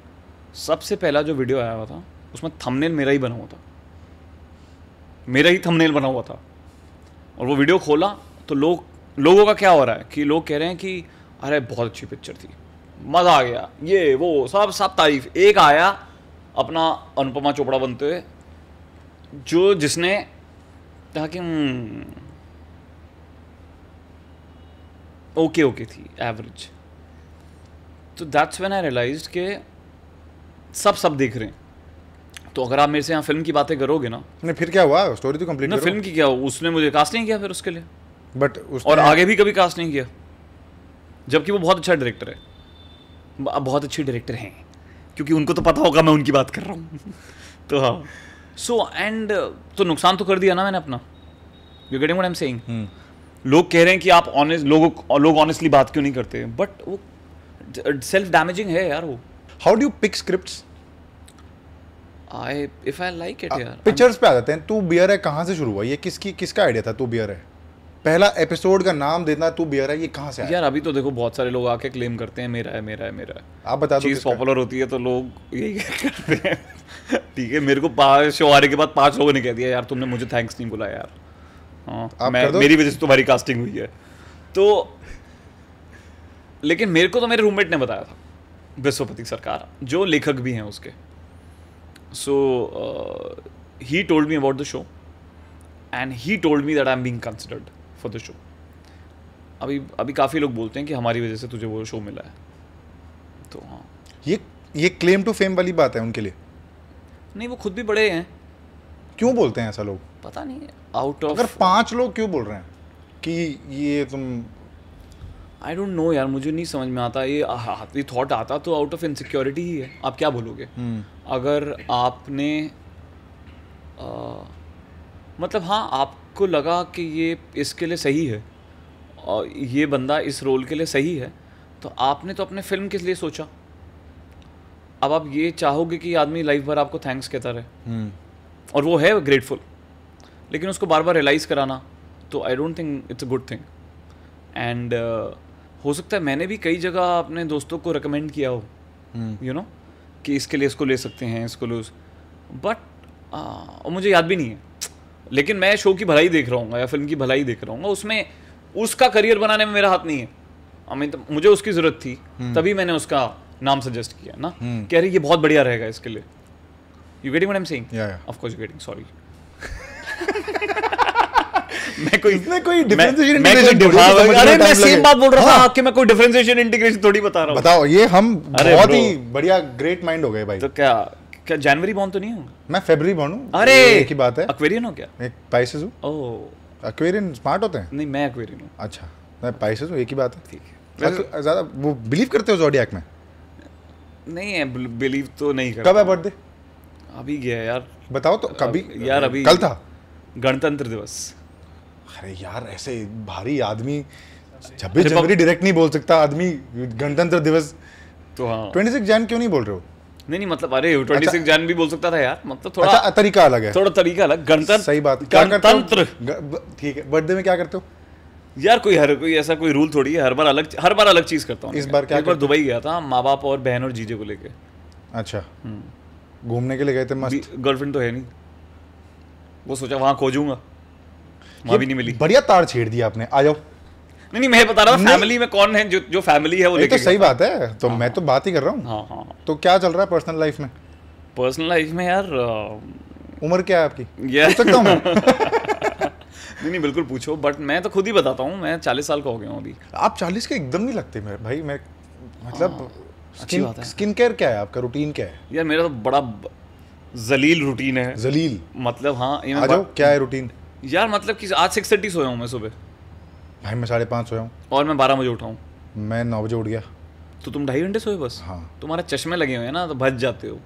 सबसे पहला जो वीडियो आया हुआ था उसमें थंबनेल मेरा ही बना हुआ था मेरा ही थंबनेल बना हुआ था और वो वीडियो खोला तो लोग लोगों का क्या हो रहा है कि लोग कह रहे हैं कि अरे बहुत अच्छी पिक्चर थी मज़ा आ गया ये वो सब सब तारीफ एक आया अपना अनुपमा चोपड़ा बनते हुए जो जिसने कहा कि ओके हम्म, ओके थी एवरेज तो दैट्स व्हेन आई रियलाइज के सब सब देख रहे हैं तो अगर आप मेरे से यहाँ फिल्म की बातें करोगे ना नहीं फिर क्या हुआ स्टोरी तो कंप्लीट फिल्म की क्या हुआ उसने मुझे कास्ट नहीं किया फिर उसके लिए बट और आगे भी कभी कास्ट नहीं किया जबकि वो बहुत अच्छा डायरेक्टर है बहुत अच्छे डायरेक्टर हैं क्योंकि उनको तो पता होगा मैं उनकी बात कर रहा हूँ *laughs* तो हाँ सो एंड तो नुकसान तो कर दिया ना मैंने अपना you getting I am saying लोग कह रहे हैं कि आप ऑनेस्ट लोग लोग ऑनेस्टली बात क्यों नहीं करते बट वो सेल्फ डैमेजिंग है यार वो how do pick script I if I like it यार पिक्चर्स पे आ जाते हैं तू बियर है कहाँ से शुरू हुआ ये किसकी किसका आइडिया था तू बियर है पहला एपिसोड का नाम देना तू बियर है ये कहाँ से आया? यार अभी तो देखो बहुत सारे लोग आके क्लेम करते हैं मेरा है मेरा है मेरा है आप बता दो चीज़ पॉपुलर होती है तो लोग यही *laughs* करते हैं ठीक है मेरे को पाँच शो आने के बाद पांच लोगों ने कह दिया यार तुमने मुझे थैंक्स नहीं बोला यार हाँ मैं मेरी वजह से तुम्हारी कास्टिंग हुई है तो लेकिन मेरे को तो मेरे रूममेट ने बताया था विश्वपति सरकार जो लेखक भी हैं उसके so he told me about the show and he told me that I am being considered for the show अभी अभी काफ़ी लोग बोलते हैं कि हमारी वजह से तुझे वो शो मिला है तो हाँ ये ये क्लेम टू फेम वाली बात है उनके लिए नहीं वो खुद भी बड़े हैं क्यों बोलते हैं ऐसा लोग पता नहीं आउट ऑफ अगर पांच लोग क्यों बोल रहे हैं कि ये तुम आई डोंट नो यार मुझे नहीं समझ में आता ये ये थॉट आता तो आउट ऑफ इनसिक्योरिटी ही है आप क्या बोलोगे हम्म। अगर आपने आ, मतलब हाँ आप को लगा कि ये इसके लिए सही है और ये बंदा इस रोल के लिए सही है तो आपने तो अपने फिल्म के लिए सोचा अब आप ये चाहोगे कि आदमी लाइफ भर आपको थैंक्स कहता रहे हम्म। और वो है ग्रेटफुल लेकिन उसको बार बार रियलाइज़ कराना तो I don't think it's a good thing and हो सकता है मैंने भी कई जगह अपने दोस्तों को रिकमेंड किया हो यू हम्म। नो कि इसके लिए इसको ले सकते हैं इसको लूज बट uh, मुझे याद भी नहीं है लेकिन मैं शो की भलाई देख रहा हूँ या फिल्म की भलाई देख रहा हूँ उसमें उसका करियर बनाने में मेरा हाथ नहीं है अमित मुझे उसकी जरूरत थी हम्म। तभी मैंने उसका नाम सजेस्ट किया ना हम्म। कह रही ये बहुत बढ़िया रहेगा इसके लिए you getting I am saying of course you getting sorry मैं कोई इसमें कोई डिफरेंशिएशन इंटीग्रेशन अरे मैं सेम बात बोल रहा था हाँ। कि मैं कोई डिफरेंशिएशन इंटीग्रेशन थोड़ी बता रहा हूं बताओ ये हम बहुत ही बढ़िया ग्रेट माइंड हो गए भाई तो क्या क्या जनवरी बॉर्न तो नहीं हूँ मैं फेबरी बॉर्न हूँ अरे एक ही बात है अक्वेरियन हो क्या एक पाइसेस हूँ ओह अक्वेरियन स्मार्ट होते हैं नहीं मैं अक्वेरियन हूँ अच्छा मैं पाइसेस हूँ एक ही बात है ठीक है तो ज़्यादा वो बिलीव करते हो जोडियाक में नहीं है बिलीव तो नहीं करता कब है बर्थडे अभी गया यार बताओ तो कभी यार अभी कल था गणतंत्र दिवस अरे यार ऐसे भारी आदमी छब्बीस जनवरी डायरेक्ट नहीं बोल सकता आदमी गणतंत्र दिवस तो हाँ ट्वेंटी सिक्स जैन क्यों नहीं बोल रहे हो नहीं नहीं मतलब अरे ट्वेंटी सिक्स जैन भी बोल सकता था यार मतलब थोड़ा अच्छा, तरीका अलग है थोड़ा तरीका अलग गणतंत्र सही बात गणतंत्र ठीक है बर्थडे में क्या करते हो यार कोई हर कोई ऐसा कोई रूल थोड़ी है हर बार अलग हर बार अलग चीज करता हूँ इस बार क्या एक बार दुबई गया था माँ बाप और बहन और जीजे को लेके अच्छा हम्म। घूमने के लिए गए थे मस्त गर्लफ्रेंड तो है नहीं वो सोचा वहाँ खोजूंगा वहाँ भी नहीं मिली बढ़िया तार छेड़ दिया आपने आ जाओ नहीं नहीं मैं बता रहा था फैमिली में कौन है जो जो फैमिली है वो तो सही बात है तो हाँ, मैं तो हाँ। बात ही कर रहा हूँ हाँ हाँ, हाँ। तो क्या चल रहा है पर्सनल लाइफ में पर्सनल लाइफ में यार उम्र क्या है आपकी पूछ सकता हूँ *laughs* नहीं नहीं बिल्कुल पूछो बट मैं तो खुद ही बताता हूँ मैं चालीस साल का हो गया हूँ अभी आप चालीस के एकदम नहीं लगते मेरे भाई मैं मतलब हाँ, अच्छी बात है स्किन केयर क्या है आपका रूटीन क्या है यार मेरा तो बड़ा जलील रूटीन है जलील मतलब हाँ क्या है रूटीन यार मतलब कि आज सिक्स थर्टी सोया हूँ मैं सुबह भाई मैं साढ़े पाँच सोया हूँ और मैं बारह बजे उठाऊँ मैं नौ बजे उठ गया तो तुम ढाई घंटे सोए बस हाँ तुम्हारे चश्मे लगे हुए हैं ना तो भज जाते हो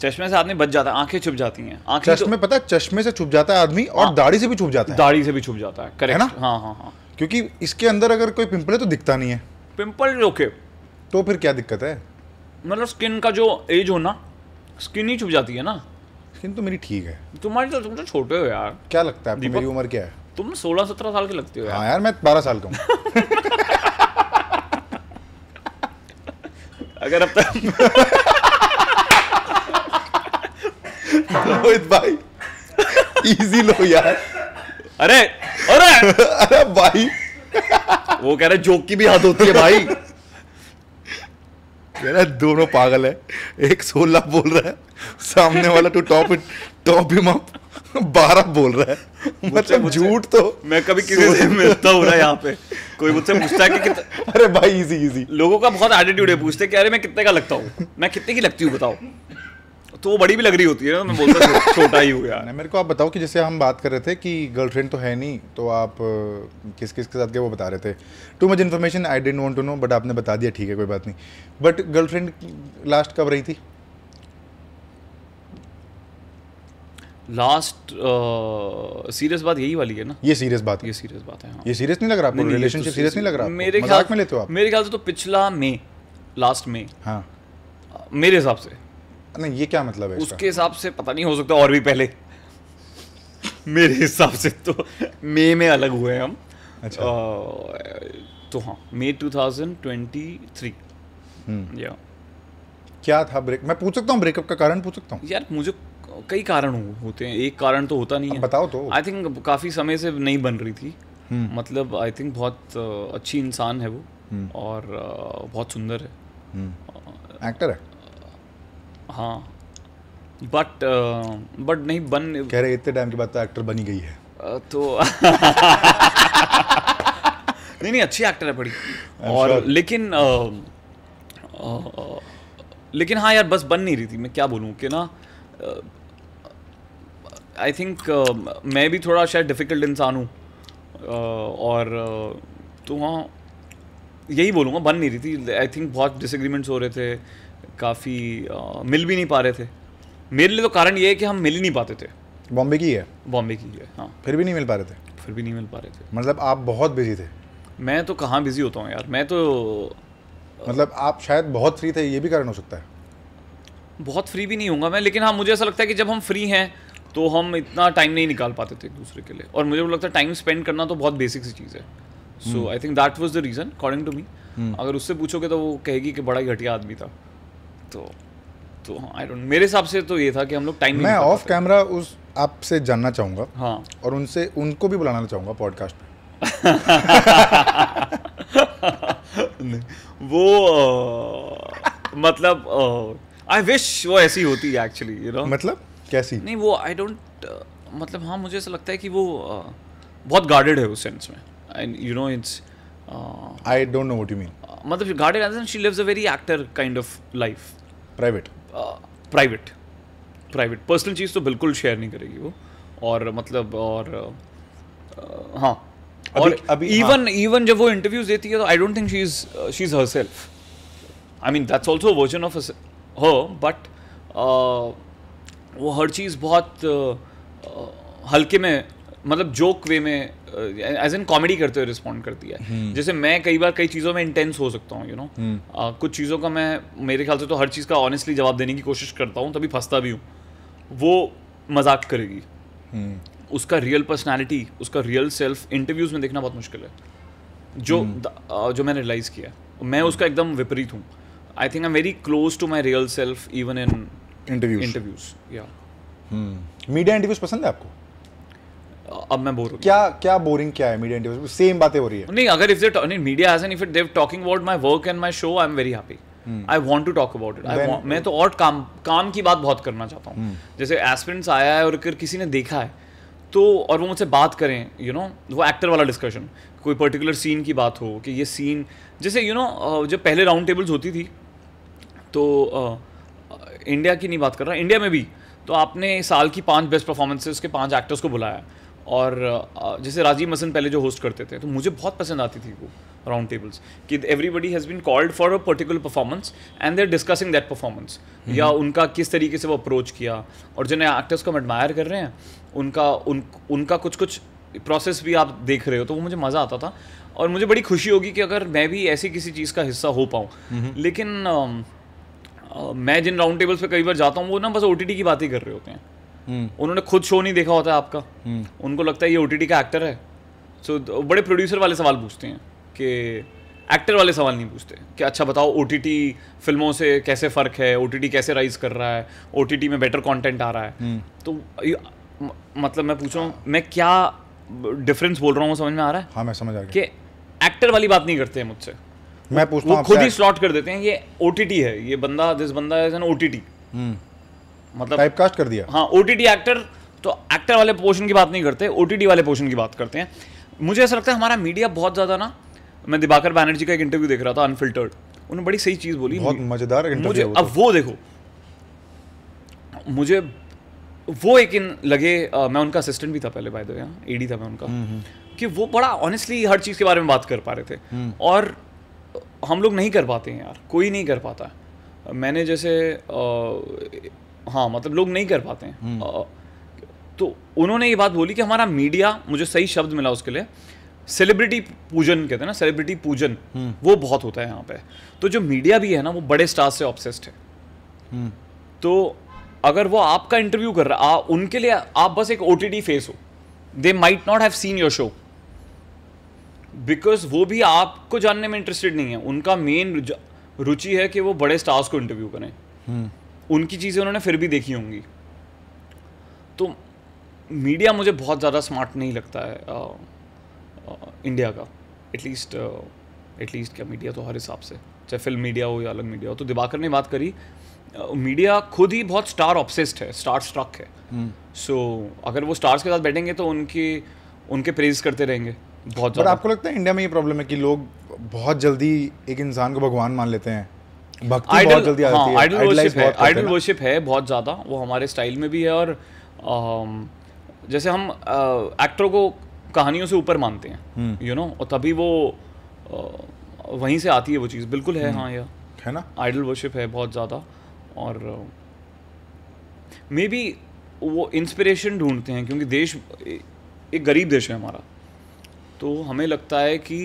चश्मे से आदमी बच जाता है आंखें छुप जाती हैं आंखें तो- चश्मे तो... पता है चश्मे से छुप जाता है आदमी और हाँ। दाढ़ी से भी छुप जाता है दाढ़ी से भी छुप जाता है करेक्ट है ना हाँ हाँ हाँ क्योंकि इसके अंदर अगर कोई पिंपल है तो दिखता नहीं है पिंपल ओके तो फिर क्या दिक्कत है मतलब स्किन का जो एज हो ना स्किन ही छुप जाती है ना स्किन तो मेरी ठीक है तुम्हारी तो तुम तो छोटे हो यार क्या लगता है मेरी उम्र क्या है तुम सोलह सत्रह साल के लगते हो यार हाँ यार मैं बारह साल का अगर अब तक रोहित भाई इजी लो यार अरे अरे अरे भाई वो कह रहे जोक की भी हद होती है भाई कह रहा दोनों पागल है एक सोलह बोल रहा है सामने वाला टू तो top it top him up बारह बोल रहा है मतलब झूठ तो मैं कभी किसी से मिलता हूँ यहाँ पे कोई मुझसे पूछता है कि अरे भाई इजी इजी लोगों का बहुत एटीट्यूड है पूछते कि अरे मैं कितने का लगता हूँ मैं कितने की लगती हूँ बताओ तो वो बड़ी भी लग रही होती है ना मैं बोलता छोटा ही हूँ यार मेरे को आप बताओ कि जैसे हम बात कर रहे थे कि गर्लफ्रेंड तो है नहीं तो आप किस किस के साथ गए वो बता रहे थे too much information I don't want to know but आपने बता दिया ठीक है कोई बात नहीं बट गर्लफ्रेंड लास्ट कब रही थी लास्ट सीरियस uh, बात यही वाली है ना ये सीरियस बात ये सीरियस बात है ये सीरियस हाँ। नहीं लग रहा आपको रिलेशनशिप सीरियस तो नहीं लग रहा मेरे ख्याल में लेते हो आप मेरे ख्याल से तो पिछला मई लास्ट मई हाँ मेरे हिसाब से नहीं ये क्या मतलब है उसके हिसाब से पता नहीं हो सकता और भी पहले मेरे हिसाब से तो मे में अलग हुए हम अच्छा तो हाँ मे 2023 या क्या था ब्रेक मैं पूछ सकता हूँ ब्रेकअप का कारण पूछ सकता हूँ यार मुझे कई कारण होते हैं एक कारण तो होता नहीं है बताओ तो आई थिंक काफ़ी समय से नहीं बन रही थी hmm. मतलब आई थिंक बहुत अच्छी इंसान है वो hmm. और बहुत सुंदर है एक्टर हम्म। hmm. है हाँ बट बट नहीं बन कह रहे इतने टाइम के बाद तो एक्टर बनी गई है तो *laughs* नहीं नहीं अच्छी एक्टर है बड़ी और sure. लेकिन आ, आ, आ, लेकिन हाँ यार बस बन नहीं रही थी मैं क्या बोलूँ कि ना आई थिंक uh, मैं भी थोड़ा शायद डिफ़िकल्ट इंसान हूँ uh, और uh, तो हाँ यही बोलूँगा बन नहीं रही थी आई थिंक बहुत डिसग्रीमेंट्स हो रहे थे काफ़ी uh, मिल भी नहीं पा रहे थे मेरे लिए तो कारण ये है कि हम मिल ही नहीं पाते थे बॉम्बे की है बॉम्बे की है हाँ फिर भी नहीं मिल पा रहे थे फिर भी नहीं मिल पा रहे थे मतलब आप बहुत बिजी थे मैं तो कहाँ बिजी होता हूँ यार मैं तो uh, मतलब आप शायद बहुत फ्री थे ये भी कारण हो सकता है बहुत फ्री भी नहीं हूँ मैं लेकिन हाँ मुझे ऐसा लगता है कि जब हम फ्री हैं तो हम इतना टाइम नहीं निकाल पाते थे एक दूसरे के लिए और मुझे लगता है टाइम स्पेंड करना तो बहुत बेसिक सी चीज़ है so I think that was the reason according to me अगर उससे पूछोगे तो वो कहेगी कि बड़ा ही घटिया आदमी था तो तो आई हाँ, डोंट मेरे हिसाब से तो ये था कि हम लोग टाइम मैं ऑफ कैमरा उस आपसे जानना चाहूँगा हाँ और उनसे उनको भी बुलाना चाहूँगा पॉडकास्ट *laughs* वो मतलब आई विश वो ऐसी होती है एक्चुअली यू नो मतलब कैसी नहीं वो आई डोंट uh, मतलब हाँ मुझे ऐसा लगता है कि वो uh, बहुत गार्डेड है उस सेंस में and you know it's I don't know what you mean मतलब guarded as she lives a very actor kind of life private private private personal चीज़ तो बिल्कुल शेयर नहीं करेगी वो और मतलब और uh, uh हाँ और अभी इवन हाँ। इवन जब वो इंटरव्यूज देती है तो I don't think she is she is herself I mean that's also version of her but वो हर चीज़ बहुत हल्के में मतलब जोक वे में एज एन कॉमेडी करते हुए रिस्पॉन्ड करती है hmm. जैसे मैं कई बार कई चीज़ों में इंटेंस हो सकता हूँ यू नो हम्म। कुछ चीज़ों का मैं मेरे ख्याल से तो हर चीज़ का ऑनेस्टली जवाब देने की कोशिश करता हूँ तभी फंसता भी हूँ वो मजाक करेगी hmm. उसका रियल पर्सनैलिटी उसका रियल सेल्फ इंटरव्यूज़ में देखना बहुत मुश्किल है जो hmm. द, जो मैंने रियलाइज़ किया मैं उसका एकदम विपरीत हूँ I think I am very close to my real self even in interviews interviews या मीडिया इंटरव्यूज पसंद है आपको अब मैं बोर क्या क्या बोरिंग क्या है मीडिया इंटरव्यू सेम बातें हो रही है नहीं अगर इफ दे नहीं media has an if they talking about my work and my show I am very happy I want to talk about it मैं तो और काम काम की बात बहुत करना चाहता हूँ hmm. जैसे एस्पिरेंट्स आया है और अगर किसी ने देखा है तो और वो मुझसे बात करें यू you नो know, वो एक्टर वाला डिस्कशन कोई पर्टिकुलर सीन की बात हो कि ये सीन जैसे यू you नो know, जब पहले राउंड टेबल्स होती थी तो uh, इंडिया की नहीं बात कर रहा इंडिया में भी तो आपने साल की पांच बेस्ट परफॉर्मेंसेज के पांच एक्टर्स को बुलाया और जैसे राजीव मसन पहले जो होस्ट करते थे तो मुझे बहुत पसंद आती थी वो राउंड टेबल्स कि everybody has been called for a particular performance and they're discussing that performance या उनका किस तरीके से वो अप्रोच किया और जिन्हें एक्टर्स को हम एडमायर कर रहे हैं उनका उन उनका कुछ कुछ प्रोसेस भी आप देख रहे हो तो वो मुझे मज़ा आता था और मुझे बड़ी खुशी होगी कि अगर मैं भी ऐसी किसी चीज़ का हिस्सा हो पाऊँ mm-hmm. लेकिन मैं जिन राउंड टेबल्स पे कई बार जाता हूँ वो ना बस ओ की बात ही कर रहे होते हैं हम्म। उन्होंने खुद शो नहीं देखा होता है आपका हम्म। उनको लगता है ये ओ का एक्टर है सो so, बड़े प्रोड्यूसर वाले सवाल पूछते हैं कि एक्टर वाले सवाल नहीं पूछते कि अच्छा बताओ ओ फिल्मों से कैसे फ़र्क है ओ कैसे राइज कर रहा है ओ में बेटर कॉन्टेंट आ रहा है हम्म। तो मतलब मैं पूछ रहा हूँ मैं क्या डिफरेंस बोल रहा हूँ समझ में आ रहा है हाँ मैं समझ आ गया कि एक्टर वाली बात नहीं करते हैं मुझसे मैं पूछता हूँ खुद ही स्लॉट कर देते हैं ये ओ है ये बंदा दिस बंदा इज एन ओ मतलब टाइपकास्ट कर दिया हाँ ओ एक्टर तो एक्टर वाले पोर्शन की बात नहीं करते ओ वाले पोर्शन की बात करते हैं मुझे ऐसा लगता है हमारा मीडिया बहुत ज़्यादा ना मैं दिबाकर बैनर्जी का एक इंटरव्यू देख रहा था अनफिल्टर्ड उन्होंने बड़ी सही चीज़ बोली बहुत मज़ेदार मुझे अब वो देखो मुझे वो एक इन लगे आ, मैं उनका असिस्टेंट भी था पहले बाय दो यहाँ एडी था मैं उनका हम्म, हम्म। कि वो बड़ा ऑनेस्टली हर चीज़ के बारे में बात कर पा रहे थे हम्म। और हम लोग नहीं कर पाते हैं यार कोई नहीं कर पाता मैंने जैसे आ, हाँ मतलब लोग नहीं कर पाते हैं हम्म। तो उन्होंने ये बात बोली कि हमारा मीडिया मुझे सही शब्द मिला उसके लिए सेलिब्रिटी पूजन कहते हैं ना सेलिब्रिटी पूजन हम्म। वो बहुत होता है यहाँ पे तो जो मीडिया भी है ना वो बड़े स्टार से ऑब्सेस्ड है हम्म। तो अगर वो आपका इंटरव्यू कर रहा है उनके लिए आप बस एक ओ फेस हो they might not have seen your show because वो भी आपको जानने में इंटरेस्टेड नहीं है उनका मेन रुचि है कि वो बड़े स्टार्स को इंटरव्यू करें हम्म। उनकी चीज़ें उन्होंने फिर भी देखी होंगी तो मीडिया मुझे बहुत ज़्यादा स्मार्ट नहीं लगता है आ, आ, इंडिया का एटलीस्ट एटलीस्ट क्या मीडिया तो हर हिसाब से चाहे फिल्म मीडिया हो या अलग मीडिया हो तो दिबाकर ने बात करी मीडिया खुद ही बहुत स्टार ऑप्सिस्ट है स्टार स्ट्रक है सो हम्म। hmm. so, अगर वो स्टार्स के साथ बैठेंगे तो उनकी उनके प्रेज करते रहेंगे बहुत बट आपको लगता है इंडिया में ये प्रॉब्लम है कि लोग बहुत जल्दी एक इंसान को भगवान मान लेते हैं भक्ति आइडल, बहुत जल्दी हाँ, आइडल वर्शिप है आइडल वर्शिप है बहुत ज़्यादा वो हमारे स्टाइल में भी है और जैसे हम एक्टरों को कहानियों से ऊपर मानते हैं यू हम्म। नो और तभी वो वहीं से आती है वो चीज़ बिल्कुल है हम्म। हाँ यह है ना आइडल वर्शिप है बहुत ज़्यादा और मे बी वो इंस्पिरेशन ढूंढते हैं क्योंकि देश एक गरीब देश है हमारा तो हमें लगता है कि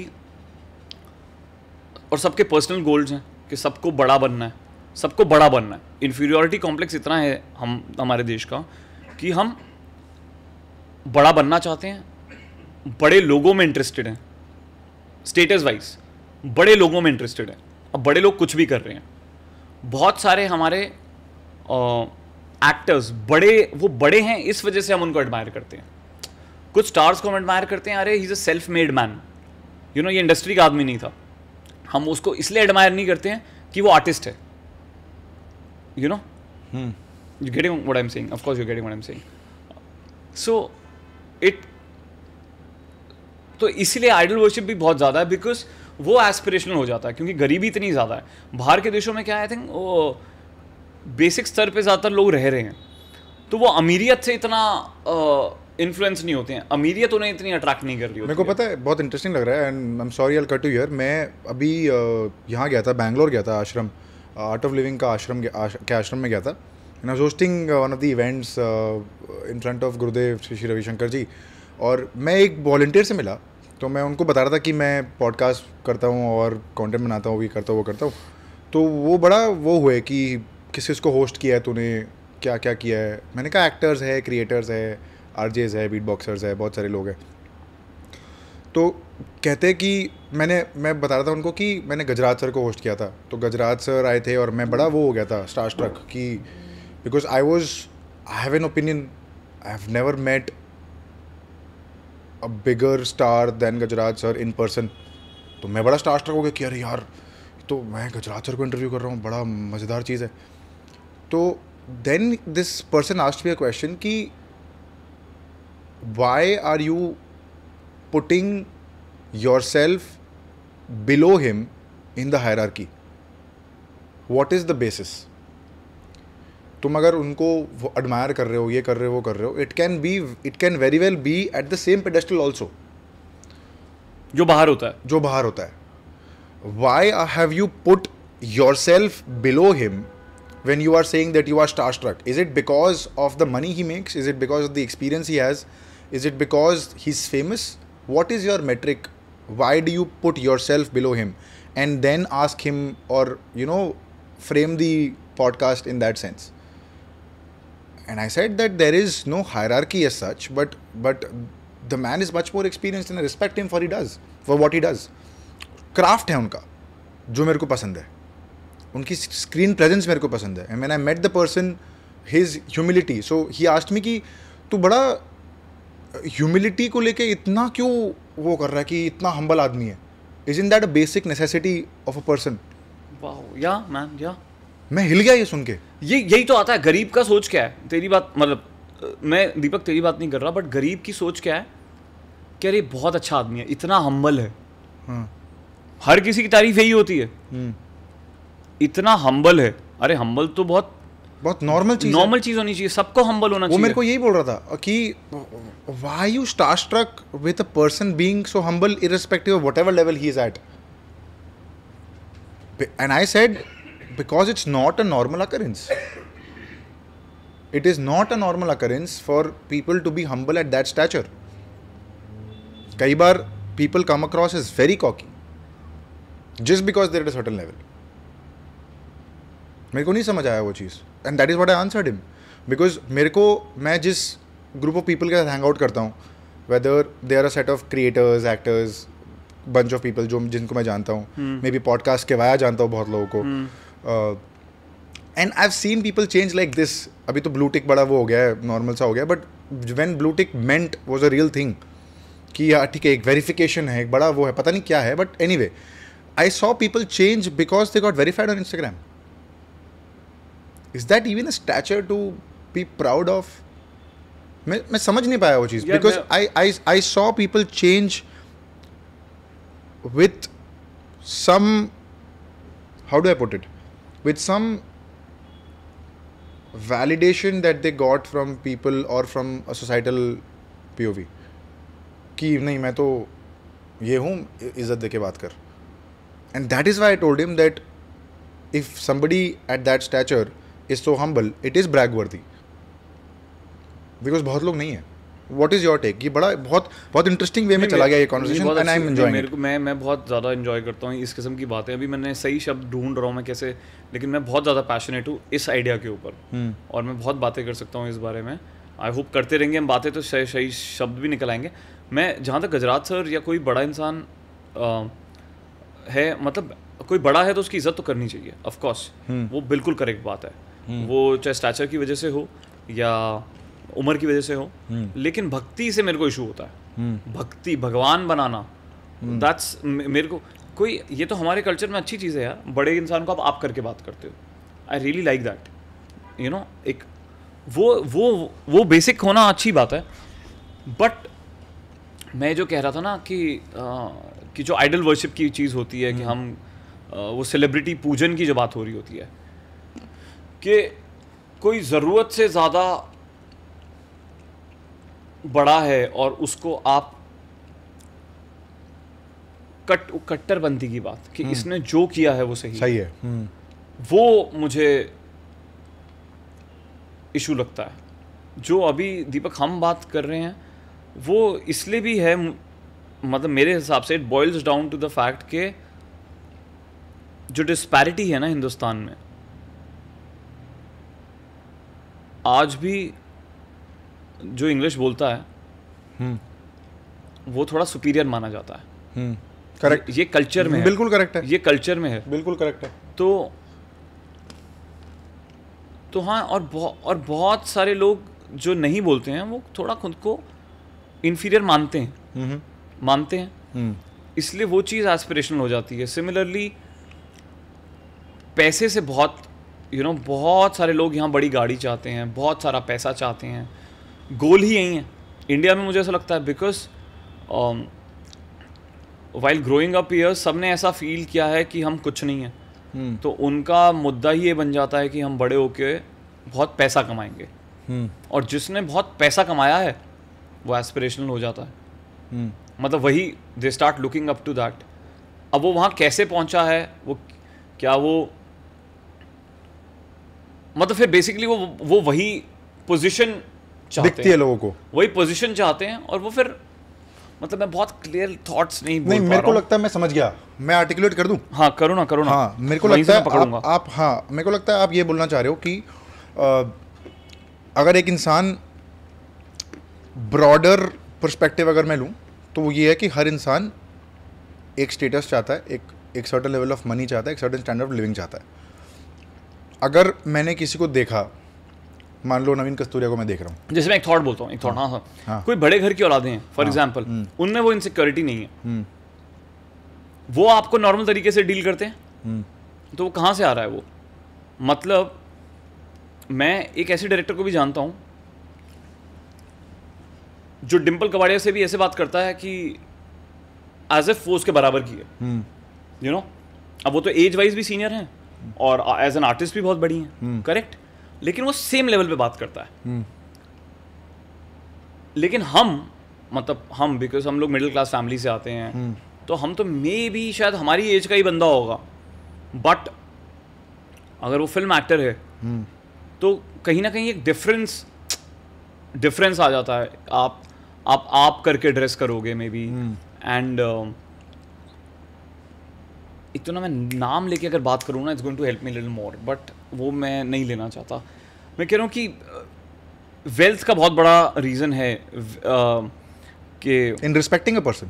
और सबके पर्सनल गोल्स हैं कि सबको बड़ा बनना है सबको बड़ा बनना है इन्फीरियोरिटी कॉम्प्लेक्स इतना है हम हमारे देश का कि हम बड़ा बनना चाहते हैं बड़े लोगों में इंटरेस्टेड हैं स्टेटस वाइज बड़े लोगों में इंटरेस्टेड हैं अब बड़े लोग कुछ भी कर रहे हैं बहुत सारे हमारे एक्टर्स बड़े वो बड़े हैं इस वजह से हम उनको एडमायर करते हैं कुछ स्टार्स को हम एडमायर करते हैं अरे he is a self made man you know ये इंडस्ट्री का आदमी नहीं था हम उसको इसलिए एडमायर नहीं करते हैं कि वो आर्टिस्ट है you know you getting what I am saying of course you getting what I am saying so it तो इसीलिए आइडल वर्शिप भी बहुत ज़्यादा है बिकॉज वो एस्पिरेशनल हो जाता है क्योंकि गरीबी इतनी ज़्यादा है बाहर के देशों में क्या आई थिंक वो बेसिक स्तर पे ज़्यादातर लोग रह रहे हैं तो वो अमीरियत से इतना इन्फ्लुएंस नहीं होते हैं अमीरियत तो उन्हें इतनी अट्रैक्ट नहीं कर रही मेरे को पता है बहुत इंटरेस्टिंग लग रहा है and I am sorry I cut यर मैं अभी यहाँ गया था बैंगलोर गया था आश्रम आर्ट ऑफ लिविंग का आश्रम के आश्रम में गया था एंड आज hosting one of the events in front of Gurudev Sri Shri Ravishankar जी और मैं एक वॉल्टियर से मिला तो मैं उनको बता रहा था कि मैं पॉडकास्ट करता हूँ और कंटेंट बनाता हूँ ये करता हूँ वो करता हूँ तो वो बड़ा वो हुए कि किस किस को होस्ट किया है तूने क्या क्या किया है मैंने कहा एक्टर्स है क्रिएटर्स है आरजेज है बीट बॉक्सर्स है बहुत सारे लोग हैं तो कहते हैं कि मैंने मैं बता रहा था उनको कि मैंने गजराज सर को होस्ट किया था तो गजराज सर आए थे और मैं बड़ा वो हो गया था स्टार स्ट्रक कि because I was I have an opinion I have never met a bigger star than Gajraj sir in person तो मैं बड़ा स्टार स्ट्रक हो गया कि अरे यार तो मैं गजराज सर को इंटरव्यू कर रहा हूँ बड़ा मज़ेदार चीज़ है तो देन दिस पर्सन आस्ट भी अ क्वेश्चन कि why are you putting yourself below him in the hierarchy what is the basis तुम अगर उनको वो एडमायर कर रहे हो ये कर रहे हो वो कर रहे हो it can be it can very well be at the same pedestal also जो बाहर होता है जो बाहर होता है why I have you put yourself below him when you are saying that you are star struck is it because of the money he makes is it because of the experience he has Is it because he's famous? What is your metric? Why do you put yourself below him? And then ask him or, you know, frame the podcast in that sense. And I said that there is no hierarchy as such, but but the man is much more experienced and I respect him for he does, for what he does. Craft है उनका जो मेरे को पसंद है उनकी screen presence मेरे को पसंद है and man I met the person his humility so he asked कि तू बड़ा ह्यूमिलिटी को लेके इतना क्यों वो कर रहा है कि इतना हम्बल आदमी है is in that a basic necessity of a person wow या मैम या मैं हिल गया ये सुन के ये यही तो आता है गरीब का सोच क्या है तेरी बात मतलब मैं दीपक तेरी बात नहीं कर रहा बट गरीब की सोच क्या है कि अरे बहुत अच्छा आदमी है इतना हम्बल है हाँ। हर किसी की तारीफ यही होती है हम्म। इतना हम्बल है अरे हम्बल तो बहुत बहुत नॉर्मल चीज नॉर्मल चीज होनी चाहिए सबको हम्बल होना चाहिए वो मेरे को यही बोल रहा था कि why you star struck with a person being so humble irrespective of whatever level he is at and I said because it's not a normal occurrence it is not a normal occurrence for people to be humble at that stature कई बार people come across is very cocky just because they're at a certain level मेरे को नहीं समझ आया वो चीज़ and that is what I answer them because मेरे को मैं जिस ग्रुप ऑफ पीपल के साथ हैंग आउट करता हूँ whether they are a set of creators actors bunch of people जो जिनको मैं जानता हूँ मे बी पॉडकास्ट के वाया जानता हूँ बहुत लोगों को and I have seen people change like this अभी तो ब्लू टिक बड़ा वो हो गया है नॉर्मल सा हो गया but when blue tick meant was a real thing कि यार ठीक है एक वेरीफिकेशन है एक बड़ा वो है पता नहीं क्या है but anyway I saw people change because they got verified on Instagram is that even a stature to be proud of मैं मैं समझ नहीं पाया वो चीज़ because I I I saw people change with some how do I it with With that they that they people और from a societal P O V कि नहीं मैं तो ये हूँ इज्जत दे के बात कर and that is why I told him that if somebody at that stature is so humble it is brag worthy because बहुत लोग नहीं है वॉट इज़ योर टेक ये बड़ा बहुत बहुत इंटरेस्टिंग वे में चला गया ये conversation and I am enjoying मेरे को मैं मैं बहुत ज़्यादा इन्जॉय करता हूँ इस किस्म की बातें अभी मैंने सही शब्द ढूंढ रहा हूँ मैं कैसे लेकिन मैं बहुत ज़्यादा पैशनेट हूँ इस आइडिया के ऊपर और मैं बहुत बातें कर सकता हूँ इस बारे में आई होप करते रहेंगे हम बातें तो सही सही शब्द भी निकल आएंगे मैं जहाँ तक गुजरात सर या कोई बड़ा इंसान है मतलब कोई बड़ा है तो उसकी इज्जत तो करनी चाहिए ऑफकोर्स वो बिल्कुल करेक्ट बात है हम्म। वो चाहे स्टैचर की वजह से हो या उम्र की वजह से हो हम्म। लेकिन भक्ति से मेरे को इशू होता है हम्म। भक्ति भगवान बनाना दैट्स मेरे को कोई ये तो हमारे कल्चर में अच्छी चीज़ है यार बड़े इंसान को आप आप करके बात करते हो I really like that you know एक वो वो वो बेसिक होना अच्छी बात है बट मैं जो कह रहा था ना कि आ, कि जो आइडल वर्शिप की चीज़ होती है कि हम आ, वो सेलिब्रिटी पूजन की जो बात हो रही होती है कि कोई ज़रूरत से ज़्यादा बड़ा है और उसको आप कट कट्टरबंदी की बात कि हम्म। इसने जो किया है वो सही सही है हम्म। वो मुझे इशू लगता है जो अभी दीपक हम बात कर रहे हैं वो इसलिए भी है मतलब मेरे हिसाब से it boils down to the fact के जो डिस्पैरिटी है ना हिंदुस्तान में आज भी जो इंग्लिश बोलता है हम्म। वो थोड़ा सुपीरियर माना जाता है करेक्ट हम्म। ये कल्चर में बिल्कुल करेक्ट है ये कल्चर में है बिल्कुल करेक्ट है तो तो हाँ और और बहुत सारे लोग जो नहीं बोलते हैं वो थोड़ा खुद को इन्फीरियर मानते हैं हम्म। मानते हैं इसलिए वो चीज़ एस्पिरेशनल हो जाती है सिमिलरली पैसे से बहुत यू you नो know, बहुत सारे लोग यहाँ बड़ी गाड़ी चाहते हैं बहुत सारा पैसा चाहते हैं गोल ही यही है इंडिया में मुझे ऐसा लगता है because while growing up year सब ने ऐसा फील किया है कि हम कुछ नहीं हैं hmm. तो उनका मुद्दा ही ये बन जाता है कि हम बड़े होके बहुत पैसा कमाएंगे hmm. और जिसने बहुत पैसा कमाया है वो एस्पिरेशनल हो जाता है hmm. मतलब वही they start looking up to that अब वो वहाँ कैसे पहुँचा है वो क्या वो मतलब फिर बेसिकली वो वो वही पोजीशन दिखती है लोगों को वही पोजीशन चाहते हैं और वो फिर मतलब मैं बहुत क्लियर थॉट्स नहीं नहीं मेरे को लगता है मैं समझ गया मैं आर्टिकुलेट कर दूं हाँ करो ना करो ना हाँ मेरे को लगता है आप, आप हाँ मेरे को लगता है आप ये बोलना चाह रहे हो कि आ, अगर एक इंसान ब्रॉडर परस्पेक्टिव अगर मैं लूँ तो वो ये है कि हर इंसान एक स्टेटस चाहता है एक एक सर्टन लेवल ऑफ मनी चाहता है एक सर्टन स्टैंडर्ड ऑफ लिविंग चाहता है अगर मैंने किसी को देखा मान लो नवीन कस्तूरिया को मैं देख रहा हूँ जैसे मैं एक थॉट बोलता हूँ एक थॉट हाँ। हाँ, हाँ हाँ, कोई बड़े घर की औलादे हैं फॉर एग्जाम्पल उनमें वो इनसिक्योरिटी नहीं है हम्म। वो आपको नॉर्मल तरीके से डील करते हैं हम्म। तो वो कहाँ से आ रहा है वो मतलब मैं एक ऐसे डायरेक्टर को भी जानता हूँ जो डिम्पल कबाड़िया से भी ऐसे बात करता है कि एज एफ वो उसके बराबर की है यू हम्म। नो अब वो तो एज वाइज भी सीनियर हैं और एज एन आर्टिस्ट भी बहुत बड़ी है करेक्ट हम्म। लेकिन वो सेम लेवल पे बात करता है हम्म। लेकिन हम मतलब हम बिकॉज हम लोग मिडिल क्लास फैमिली से आते हैं हम्म। तो हम तो मे भी शायद हमारी एज का ही बंदा होगा बट अगर वो फिल्म एक्टर है तो कहीं ना कहीं एक डिफरेंस डिफरेंस आ जाता है आप आप आप करके ड्रेस करोगे मे बी एंड इतना मैं नाम लेके अगर बात करूँ ना it's going to help me lil more but वो मैं नहीं लेना चाहता मैं कह रहा हूँ कि वेल्थ uh, का बहुत बड़ा रीज़न है uh, कि in respecting a person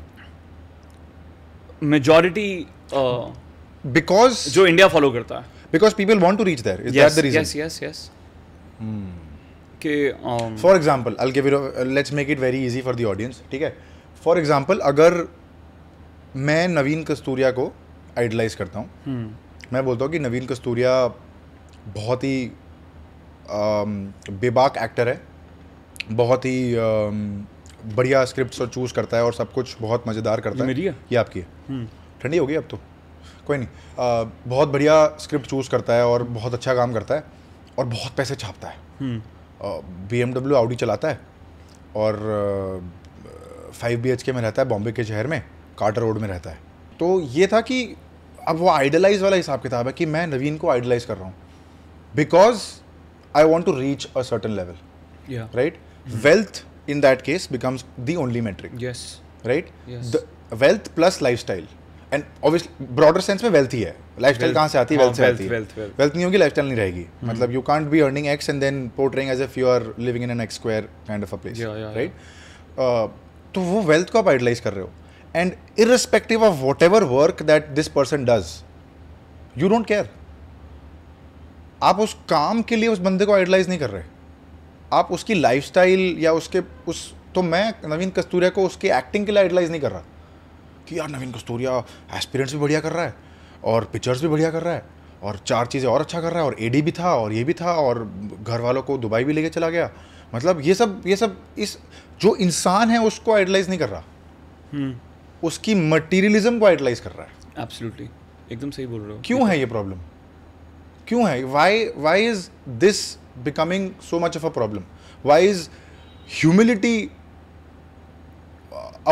majority because जो इंडिया फॉलो करता है because people want to reach there is that the reason yes yes yes के for example I give let's make it very easy for the audience ठीक है for example अगर मैं नवीन कस्तूरिया को idolise करता हूँ हम्म। मैं बोलता हूँ कि नवीन कस्तूरिया बहुत ही बेबाक एक्टर है बहुत ही बढ़िया स्क्रिप्ट और चूज़ करता है और सब कुछ बहुत मज़ेदार करता है ये आपकी है हम्म। ठंडी हो गई अब तो कोई नहीं आ, बहुत बढ़िया स्क्रिप्ट चूज़ करता है और बहुत अच्छा काम करता है और बहुत पैसे छापता है बी एम डब्ल्यू आउडी चलाता है और फाइव बी एच के में रहता है बॉम्बे के शहर में कार्टर रोड में रहता है तो ये था कि अब वो आइडलाइज वाला हिसाब किताब है कि मैं नवीन को आइडलाइज कर रहा हूँ because I want to reach a certain level right wealth in that case becomes the only metric yes right wealth plus lifestyle and obviously broader sense में वेल्थ ही है लाइफ स्टाइल कहाँ से आती है वेल्थ हाँ, से आती है वेल्थ नहीं होगी लाइफ स्टाइल नहीं रहेगी hmm. मतलब you can't be earning X and then portraying as if you are living in an X square kind of a place right तो वो वेल्थ को आप आइडलाइज कर रहे हो and irrespective of whatever work that this person does you don't care आप उस काम के लिए उस बंदे को आइडलाइज नहीं कर रहे आप उसकी स्टाइल या उसके उस तो मैं नवीन कस्तूरिया को उसके एक्टिंग के लिए आइडलाइज नहीं कर रहा कि यार नवीन कस्तूरिया एस्पिरेंट्स भी बढ़िया कर रहा है और पिक्चर्स भी बढ़िया कर रहा है और चार चीज़ें और अच्छा कर रहा है और एडी भी था और ये भी था और घर वालों को दुबई भी लेके चला गया मतलब ये सब ये सब इस जो इंसान है उसको आइडलाइज नहीं कर रहा हम्म। उसकी मटीरियलिज्म को आइडलाइज कर रहा है एब्सोल्युटली एकदम सही बोल रहे हो क्यों है ये प्रॉब्लम क्यों है why why is this becoming so much of a problem why is humility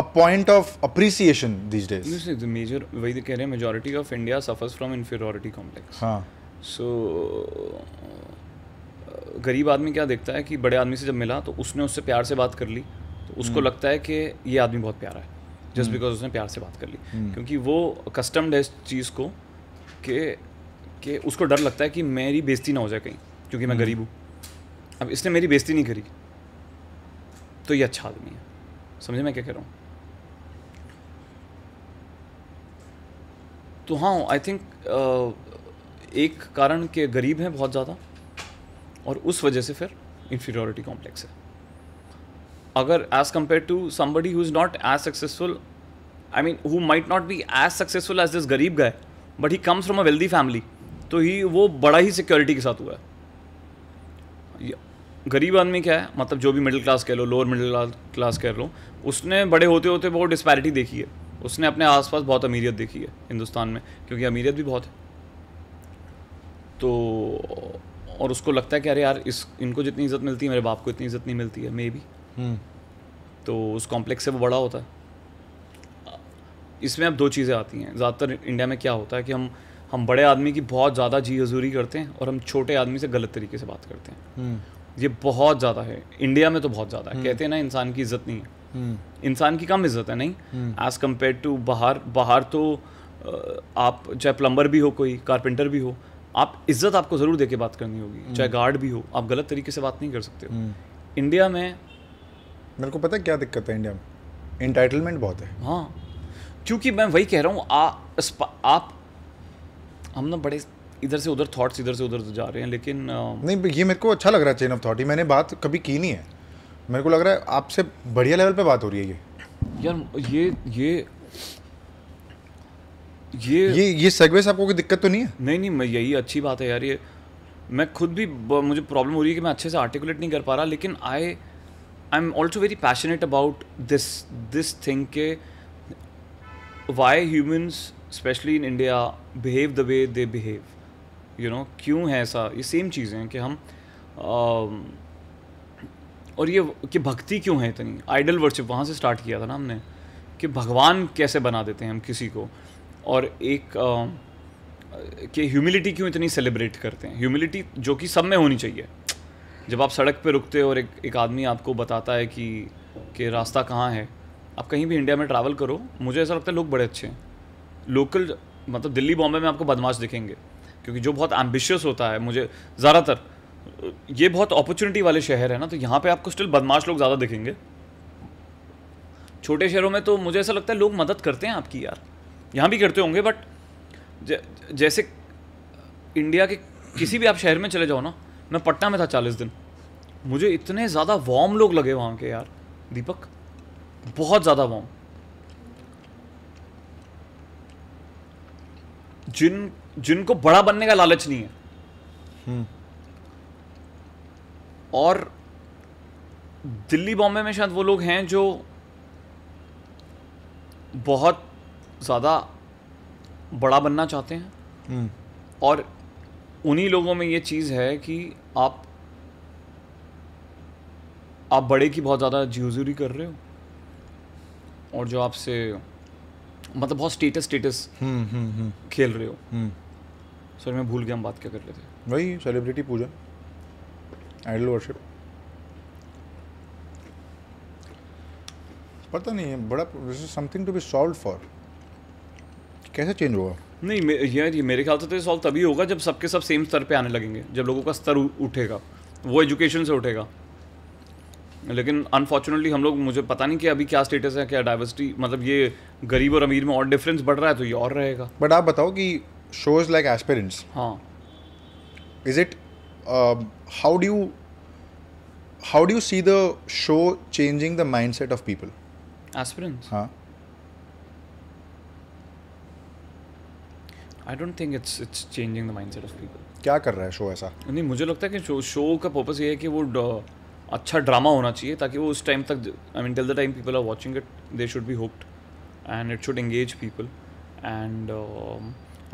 a point of appreciation these days this is the major वही तो कह रहे हैं majority of India suffers from inferiority complex हां so गरीब आदमी क्या देखता है कि बड़े आदमी से जब मिला तो उसने उससे प्यार से बात कर ली तो उसको हम्म। लगता है कि ये आदमी बहुत प्यारा है जस्ट हम्म। बिकॉज उसने प्यार से बात कर ली हम्म। क्योंकि वो कस्टम्ड है इस चीज़ को के कि उसको डर लगता है कि मेरी बेइज्जती ना हो जाए कहीं क्योंकि मैं हम्म। गरीब हूँ अब इसने मेरी बेइज्जती नहीं करी तो ये अच्छा आदमी है समझे मैं क्या कह रहा हूँ तो हाँ आई थिंक एक कारण के गरीब हैं बहुत ज़्यादा और उस वजह से फिर इन्फीरियोरिटी कॉम्प्लेक्स है अगर as compare to somebody who is not as successful I mean who might not be as successful as this गरीब guy but he comes from a wealthy family तो ही वो बड़ा ही सिक्योरिटी के साथ हुआ है गरीब आदमी क्या है मतलब जो भी मिडिल क्लास कह लो लोअर मिडिल क्लास कह लो उसने बड़े होते होते बहुत डिस्पैरिटी देखी है उसने अपने आसपास बहुत अमीरियत देखी है हिंदुस्तान में क्योंकि अमीरियत भी बहुत है तो और उसको लगता है कि अरे यार इस इनको जितनी इज्जत मिलती है मेरे बाप को इतनी इज्जत नहीं मिलती है मे बी हम्म। तो उस कॉम्प्लेक्स से वो बड़ा होता है इसमें अब दो चीज़ें आती हैं ज़्यादातर इंडिया में क्या होता है कि हम हम बड़े आदमी की बहुत ज़्यादा जी हजूरी करते हैं और हम छोटे आदमी से गलत तरीके से बात करते हैं हम्म। ये बहुत ज़्यादा है इंडिया में तो बहुत ज़्यादा है हम्म। कहते हैं ना इंसान की इज्जत नहीं है इंसान की कम इज्जत है नहीं एज़ कम्पेयर टू बाहर बाहर तो आप चाहे प्लम्बर भी हो कोई कारपेंटर भी हो आप इज्जत आपको ज़रूर दे के बात करनी होगी चाहे गार्ड भी हो आप गलत तरीके से बात नहीं कर सकते हो इंडिया में मेरे को पता है क्या दिक्कत है इंडिया में इंटाइटलमेंट बहुत है हाँ क्योंकि मैं वही कह रहा हूँ आप हम ना बड़े इधर से उधर थॉट्स इधर से उधर जा रहे हैं लेकिन आ... नहीं ये मेरे को अच्छा लग रहा है चेन ऑफ थॉट ही मैंने बात कभी की नहीं है मेरे को लग रहा है आपसे बढ़िया लेवल पे बात हो रही है ये यार ये ये ये ये ये सेगवेस आपको कोई दिक्कत तो नहीं है नहीं नहीं मैं यही अच्छी बात है यार ये मैं खुद भी मुझे प्रॉब्लम हो रही है कि मैं अच्छे से आर्टिकुलेट नहीं कर पा रहा लेकिन I I am also very passionate about this this thing के why humans especially in India behave the way they behave you know क्यों है ऐसा ये सेम चीज़ें हैं कि हम um, और ये कि भक्ति क्यों है इतनी आइडल वर्शिप वहाँ से स्टार्ट किया था ना हमने कि भगवान कैसे बना देते हैं हम किसी को और एक um, कि ह्यूमिलिटी क्यों इतनी सेलिब्रेट करते हैं ह्यूमिलिटी जो कि सब में होनी चाहिए जब आप सड़क पे रुकते हो और एक एक आदमी आपको बताता है कि कि रास्ता कहाँ है आप कहीं भी इंडिया में ट्रैवल करो मुझे ऐसा लगता है लोग बड़े अच्छे हैं लोकल मतलब दिल्ली बॉम्बे में आपको बदमाश दिखेंगे क्योंकि जो बहुत एम्बिशियस होता है मुझे ज़्यादातर ये बहुत अपॉर्चुनिटी वाले शहर है ना तो यहाँ पे आपको स्टिल बदमाश लोग ज़्यादा दिखेंगे छोटे शहरों में तो मुझे ऐसा लगता है लोग मदद करते हैं आपकी यार यहाँ भी करते होंगे बट जैसे इंडिया के किसी भी आप शहर में चले जाओ ना मैं पटना में था चालीस दिन मुझे इतने ज़्यादा वार्म लोग लगे वहाँ के यार दीपक बहुत ज़्यादा वार्म जिन जिनको बड़ा बनने का लालच नहीं है हम्म। और दिल्ली बॉम्बे में शायद वो लोग हैं जो बहुत ज़्यादा बड़ा बनना चाहते हैं हम्म। और उन्हीं लोगों में ये चीज़ है कि आप आप बड़े की बहुत ज़्यादा जीजूरी कर रहे हो और जो आपसे मतलब बहुत स्टेटस हम्म, स्टेटस हम्म, हम्म। खेल रहे हो सर मैं भूल गया हम बात क्या कर रहे थे वही सेलिब्रिटी पूजा आइडल वर्शिप पता नहीं है बड़ा something to be solve for कैसे चेंज होगा नहीं यार ये मेरे ख्याल से तो ये सॉल्व तभी होगा जब सबके सब सेम स्तर पे आने लगेंगे जब लोगों का स्तर उठेगा वो एजुकेशन से उठेगा लेकिन अनफॉर्चुनेटली हम लोग मुझे पता नहीं कि अभी क्या स्टेटस है क्या डाइवर्सिटी मतलब ये गरीब और अमीर में और डिफरेंस बढ़ रहा है तो ये और रहेगा बट आप बताओ कि शोज लाइक एस्पेरेंट्स हाँ is it how do how do see the show changing the set of people Aspirants हाँ I don't think it's it's changing the set of people क्या कर रहा है शो ऐसा नहीं मुझे लगता है कि शो शो का पर्पस ये है कि वो अच्छा ड्रामा होना चाहिए ताकि वो उस टाइम तक I mean till the time people are watching it they should be hooked and it should engage people and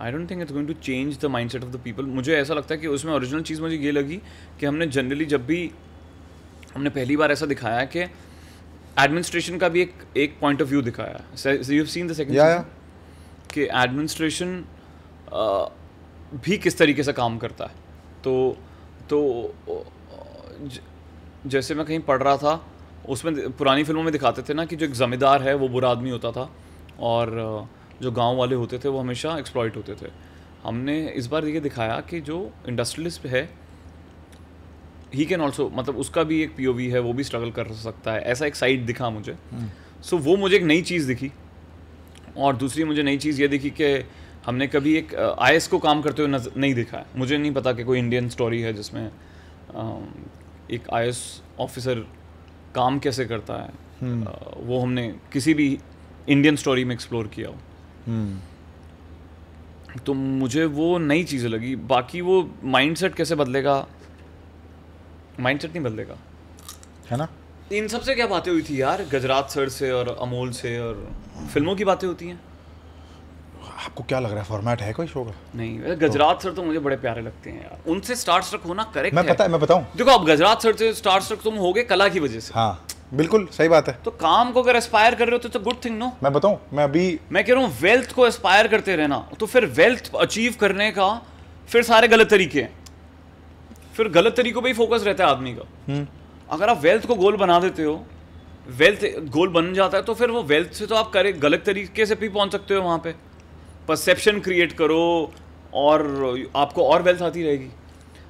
I don't think it's going to change the mindset of the people मुझे ऐसा लगता है कि उसमें original चीज़ मुझे ये लगी कि हमने जनरली जब भी हमने पहली बार ऐसा दिखाया कि एडमिनिस्ट्रेशन का भी एक एक पॉइंट ऑफ व्यू दिखाया है you have seen the second कि एडमिनिस्ट्रेशन भी किस तरीके से काम करता है तो तो ज, जैसे मैं कहीं पढ़ रहा था उसमें पुरानी फिल्मों में दिखाते थे ना कि जो एक ज़मींदार है वो बुरा आदमी होता था और जो गांव वाले होते थे वो हमेशा एक्सप्लॉयट होते थे हमने इस बार ये दिखाया कि जो इंडस्ट्रियलिस्ट है ही कैन ऑल्सो मतलब उसका भी एक पी है वो भी स्ट्रगल कर सकता है ऐसा एक साइड दिखा मुझे सो हम्म। hmm. so, वो मुझे एक नई चीज़ दिखी और दूसरी मुझे नई चीज़ ये दिखी कि हमने कभी एक आई को काम करते हुए नजर नहीं देखा है मुझे नहीं पता कि कोई इंडियन स्टोरी है जिसमें एक आई ऑफिसर काम कैसे करता है हम्म। वो हमने किसी भी इंडियन स्टोरी में एक्सप्लोर किया हो हम्म। तो मुझे वो नई चीज़ें लगी बाकी वो माइंडसेट कैसे बदलेगा माइंडसेट नहीं बदलेगा है ना इन सबसे क्या बातें हुई थी यार गजरात सर से और अमोल से और फिल्मों की बातें होती हैं आपको क्या लग रहा है फॉर्मेट है कोई शो का नहीं गजरात सर तो मुझे बड़े प्यारे लगते हैं यार उनसे स्टार स्ट्रक होना करेक्ट मैं पता है मैं बताऊं देखो आप गजरात सर से स्टार स्ट्रक तुम हो गए कला की वजह से हाँ बिल्कुल सही बात है तो काम को अगर एस्पायर कर रहे हो तो तो गुड थिंग नो मैं बताऊं मैं अभी मैं कह रहा हूं वेल्थ को एस्पायर करते रहना तो फिर वेल्थ अचीव करने का फिर सारे गलत तरीके हैं फिर गलत तरीकों पे ही फोकस रहता है आदमी का हम्म। अगर आप वेल्थ को गोल बना देते हो वेल्थ गोल बन जाता है तो फिर वो वेल्थ से तो आप करे गलत तरीके से भी पहुंच सकते हो वहां पे परसेप्शन क्रिएट करो और आपको और वेल्थ आती रहेगी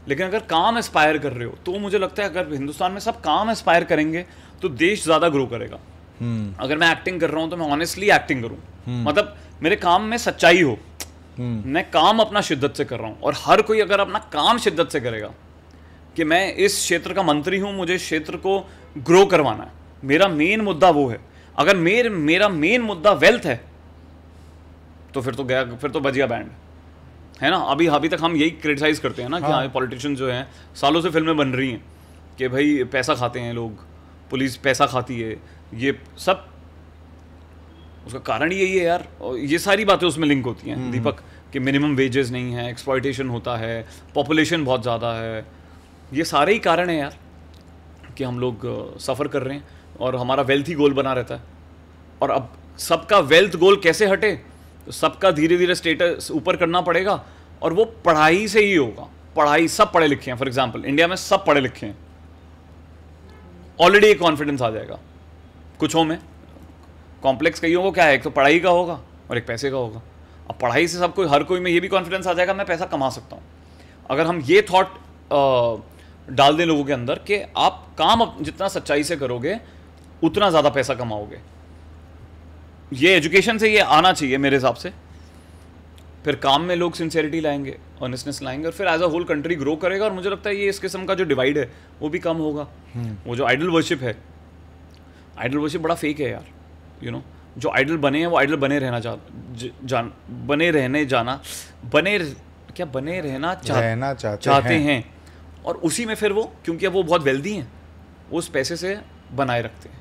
लेकिन अगर काम एस्पायर कर रहे हो तो मुझे लगता है अगर हिंदुस्तान में सब काम एस्पायर करेंगे तो देश ज़्यादा ग्रो करेगा hmm. अगर मैं एक्टिंग कर रहा हूँ तो मैं ऑनेस्टली एक्टिंग करूँ hmm. मतलब मेरे काम में सच्चाई हो hmm. मैं काम अपना शिद्दत से कर रहा हूँ और हर कोई अगर अपना काम शिद्दत से करेगा कि मैं इस क्षेत्र का मंत्री हूँ मुझे क्षेत्र को ग्रो करवाना है मेरा मेन मुद्दा वो है अगर मेर मेरा मेन मुद्दा वेल्थ है तो फिर तो गया फिर तो बजिया गया बैंड है ना अभी अभी तक हम यही क्रिटिसाइज़ करते हैं ना हाँ। कि हाँ पॉलिटिशियन हाँ, जो हैं सालों से फिल्में बन रही हैं कि भाई पैसा खाते हैं लोग पुलिस पैसा खाती है ये सब उसका कारण यही है यार और ये सारी बातें उसमें लिंक होती हैं हम्म। दीपक कि मिनिमम वेजेस नहीं है एक्सप्लॉयटेशन होता है पॉपुलेशन बहुत ज़्यादा है ये सारे ही कारण हैं यार कि हम लोग सफ़र कर रहे हैं और हमारा वेल्थ ही गोल बना रहता है और अब सबका वेल्थ गोल कैसे हटे तो सबका धीरे धीरे स्टेटस ऊपर करना पड़ेगा और वो पढ़ाई से ही होगा पढ़ाई सब पढ़े लिखे हैं फॉर एग्जाम्पल इंडिया में सब पढ़े लिखे हैं ऑलरेडी एक कॉन्फिडेंस आ जाएगा कुछों में कॉम्प्लेक्स कहीं होगा क्या है एक तो पढ़ाई का होगा और एक पैसे का होगा अब पढ़ाई से सब कोई हर कोई में ये भी कॉन्फिडेंस आ जाएगा मैं पैसा कमा सकता हूँ अगर हम ये थॉट डाल दें लोगों के अंदर कि आप काम जितना सच्चाई से करोगे उतना ज़्यादा पैसा कमाओगे ये एजुकेशन से ये आना चाहिए मेरे हिसाब से फिर काम में लोग सिंसेरिटी लाएंगे ऑनेस्टनेस लाएंगे और फिर as a whole country grow करेगा और मुझे लगता है ये इस किस्म का जो डिवाइड है वो भी कम होगा hmm. वो जो आइडल वर्शिप है आइडल वर्शिप बड़ा फेक है यार यू you नो know? जो आइडल बने हैं वो आइडल बने रहना जा, जान बने रहने जाना बने क्या बने रहना, चाह, रहना चाहते, चाहते हैं।, हैं और उसी में फिर वो क्योंकि अब वो बहुत वेल्दी हैं वो उस पैसे से बनाए रखते हैं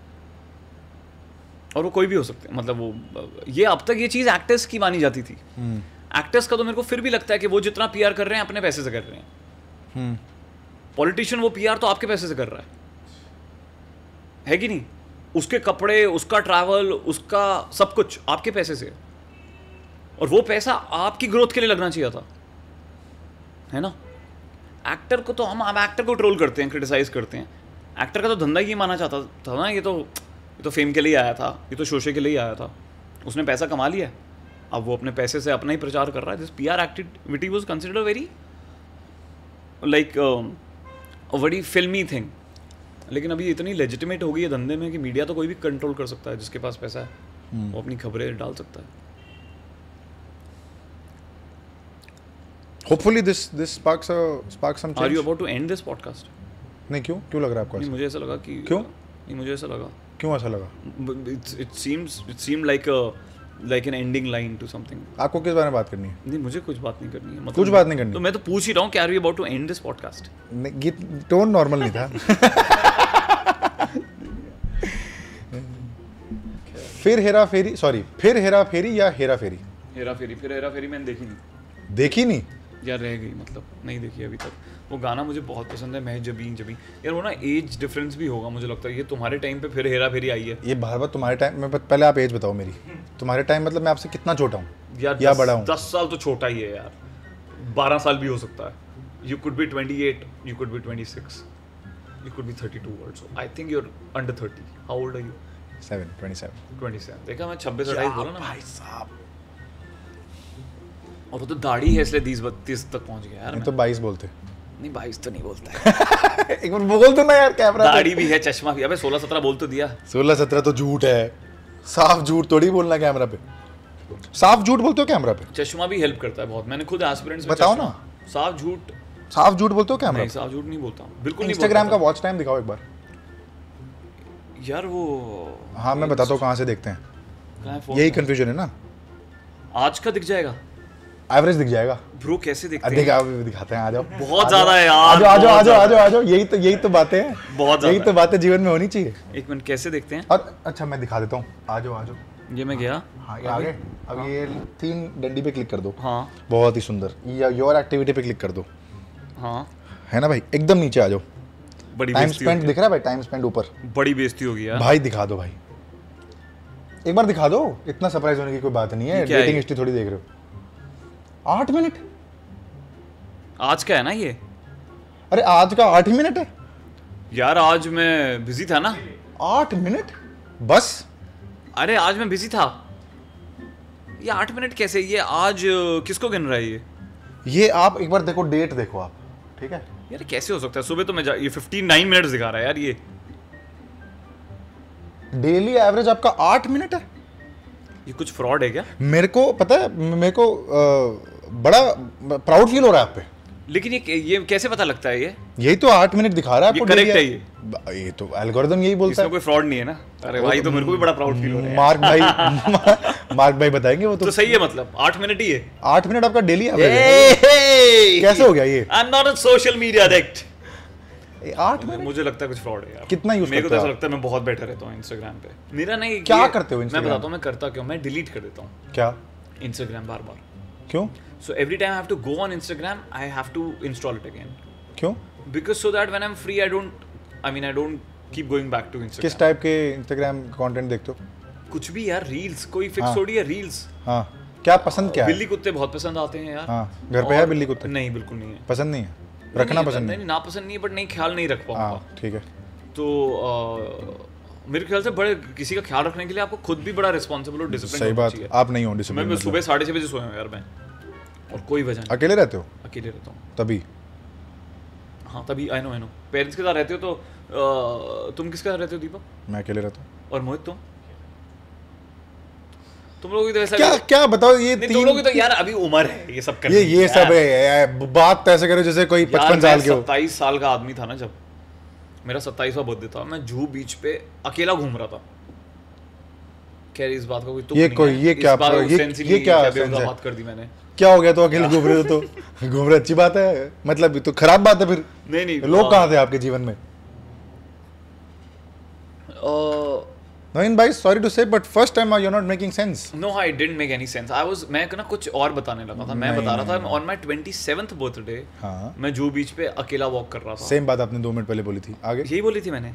और वो कोई भी हो सकते मतलब वो ये अब तक ये चीज़ एक्टर्स की मानी जाती थी एक्टर्स हम्म। का तो मेरे को फिर भी लगता है कि वो जितना पीआर कर रहे हैं अपने पैसे से कर रहे हैं पॉलिटिशियन हम्म। वो पीआर तो आपके पैसे से कर रहा है है कि नहीं उसके कपड़े उसका ट्रैवल उसका सब कुछ आपके पैसे से और वो पैसा आपकी ग्रोथ के लिए लगना चाहिए था है ना एक्टर को तो हम हम एक्टर को ट्रोल करते हैं क्रिटिसाइज करते हैं एक्टर का तो धंधा ही माना चाहता था ना ये तो ये तो फेम के लिए आया था ये तो शोशे के लिए आया था उसने पैसा कमा लिया अब वो अपने पैसे से अपना ही प्रचार कर रहा है this P R activity was consider very like बड़ी फिल्मी थिंग लेकिन अभी इतनी लेजिटिमेट हो गई है धंधे में कि मीडिया तो कोई भी कंट्रोल कर सकता है जिसके पास पैसा है hmm. वो अपनी खबरें डाल सकता है hopefully this this sparks spark some are you about to end this podcast नहीं क्यों क्यों लग रहा है आपको मुझे ऐसा लगा कि क्यों नहीं मुझे ऐसा लगा क्यों ऐसा लगा it seem like like an ending line to something आपको किस बारे में बात करनी है नहीं मुझे कुछ बात नहीं करनी है मतलब कुछ बात नहीं करनी तो मैं तो पूछ ही रहा हूँ कि are we about to end this podcast ये टोन नॉर्मल नहीं था *laughs* फिर हेरा फेरी सॉरी फिर हेरा फेरी या हेरा फेरी हेरा फेरी फिर हेरा फेरी मैंने देखी नहीं देखी नहीं यार रह गई मतलब नहीं देखी अभी तक वो गाना मुझे बहुत पसंद है मैं जबीन जबीन यार वो ना एज डिफरेंस भी होगा मुझे लगता है ये तुम्हारे टाइम पे फिर हेरा फेरी आई है ये बार बार तुम्हारे टाइम में पहले आप एज बताओ मेरी तुम्हारे टाइम मतलब मैं आपसे कितना छोटा हूँ यार या बड़ा हूँ दस साल तो छोटा ही है यार बारह साल भी हो सकता है you could be twenty eight you could be twenty six you could you could be 32 also. I under thirty how old How you seven twenty seven twenty seven देखा मैं छब्बीस 28 बोला ना भाई साहब और वो तो दाढ़ी है इसलिए तीस बत्तीस तक पहुंच गया यार मैं तो बाईस बोलते नहीं भाई तो नहीं बोलता *laughs* एक बार बोल दो ना यार कैमरा दाढ़ी भी है चश्मा भी अबे सोलह सत्रह बोल तो दिया सोलह सत्रह तो झूठ है साफ झूठ थोड़ी बोलना कैमरा पे साफ झूठ बोलते हो कैमरा पे चश्मा भी हेल्प करता है बहुत मैंने खुद एस्पिरेंट्स बताओ ना साफ झूठ साफ झूठ बोलते हो कैमरा नहीं साफ झूठ नहीं बोलता बिल्कुल नहीं इंस्टाग्राम का वॉच टाइम दिखाओ एक बार यार वो हाँ मैं बताता हूँ कहाँ से देखते हैं यही कंफ्यूजन है ना आज का दिख जाएगा एवरेज दिख जाएगा ब्रो कैसे दिखते हैं आप भी दिखाते हैं आ जाओ बहुत ज्यादा है यार आ जाओ आ जाओ आ जाओ आ जाओ यही तो यही तो बातें हैं बहुत यही तो बातें जीवन में होनी चाहिए एक मिनट कैसे दिखते हैं और अच्छा मैं दिखा देता हूँ आ जाओ आ जाओ ये मैं गया हाँ ये आ गए हाँ। अब ये तीन डंडी पे क्लिक कर दो हाँ बहुत ही सुंदर या योर एक्टिविटी पे क्लिक कर दो हाँ है ना भाई एकदम नीचे आ जाओ बड़ी टाइम स्पेंड दिख रहा है भाई टाइम स्पेंड ऊपर बड़ी बेइज्जती होगी यार भाई दिखा दो भाई एक बार दिखा दो इतना सरप्राइज होने की कोई बात नहीं है डेटिंग हिस्ट्री थोड़ी देख रहे हो आठ मिनट आज का है ना ये अरे आज का आठ ही मिनट है यार आज मैं बिजी था ना आठ मिनट बस अरे आज मैं बिजी था ये आठ मिनट कैसे ये आज किसको गिन रहा है ये ये आप एक बार देखो डेट देखो आप ठीक है यार कैसे हो सकता है सुबह तो मैं ये फिफ्टी नाइन मिनट दिखा रहा है यार ये डेली एवरेज आपका आठ मिनट है ये कुछ फ्रॉड है क्या मेरे को पता है मेरे को आ, बड़ा प्राउड फील हो रहा है आप पे लेकिन ये ये कैसे पता लगता है ये यही तो आठ मिनट दिखा रहा है आपको करेक्ट है ये ये तो एल्गोरिदम यही बोलता है कोई फ्रॉड नहीं है ना अरे भाई तो मेरे को भी बड़ा प्राउड फील हो रहा है मार्क भाई *laughs* मार्क भाई बताएंगे वो तो, तो सही है मतलब आठ मिनट ही है आठ मिनट आपका डेली है कैसे हो गया ये I am not a social media addict आठ मिनट मुझे लगता है कुछ फ्रॉड है यार कितना यूज मेरे को तो लगता है मैं बहुत बेटर रहता हूं इंस्टाग्राम पे मेरा नहीं क्या करते हो इंस्टाग्राम मैं बताता हूं मैं करता क्यों मैं डिलीट कर देता हूं क्या इंस्टाग्राम बार बार क्यों so every time I have to go on Instagram, I have to install it again. क्यों? Because so that when I'm free, I don't. I mean, I don't keep going back to Instagram. किस type के Instagram content देखते हो? कुछ भी यार reels कोई fix हाँ। थोड़ी है रील्स हाँ क्या पसंद क्या बिल्ली कुत्ते बहुत पसंद आते हैं यार हाँ घर पे है बिल्ली कुत्ते नहीं बिल्कुल नहीं है पसंद नहीं है रखना पसंद नहीं ना पसंद नहीं है बट नहीं ख्याल नहीं रख पाऊंगा हाँ, ठीक है तो मेरे ख्याल से बड़े किसी का ख्याल रखने के लिए आपको खुद भी बड़ा रिस्पॉन्सिबल और डिसिप्लिन सही बात आप नहीं हो डिसिप्लिन मैं सुबह मतलब। साढ़े छह बजे सोया हूँ यार मैं और कोई वजह नहीं अकेले रहते हो अकेले रहता हूँ तभी हाँ तभी I know I know parents के साथ रहते हो तो तुम किसके साथ रहते हो दीपक मैं अकेले रहता हूँ और मोहित तुम तुम लोग तो ऐसा क्या क्या बताओ ये तीन तुम लोग तो यार अभी उम्र है ये सब कर ये ये सब है यार बात तो ऐसे करो जैसे कोई पचपन साल के सत्ताईस साल का आदमी था ना जब मेरा सत्ताईसवा बर्थडे था मैं जू बीच पे अकेला घूम रहा था खैर इस बात का कोई ये कोई ये क्या ये, ये क्या बात कर दी मैंने क्या हो गया तो अकेले घूम रहे हो तो घूम रहे अच्छी बात है मतलब तो खराब बात है फिर नहीं नहीं लोग हाँ। कहाँ थे आपके जीवन में नवीन भाई sorry to say but first time I you not making sense no I didn't make any sense I was मैं ना कुछ और बताने लगा था मैं बता रहा था ऑन माय 27th बर्थडे हां मैं जू बीच पे अकेला वॉक कर रहा था सेम बात आपने दो मिनट पहले बोली थी आगे यही बोली थी मैंने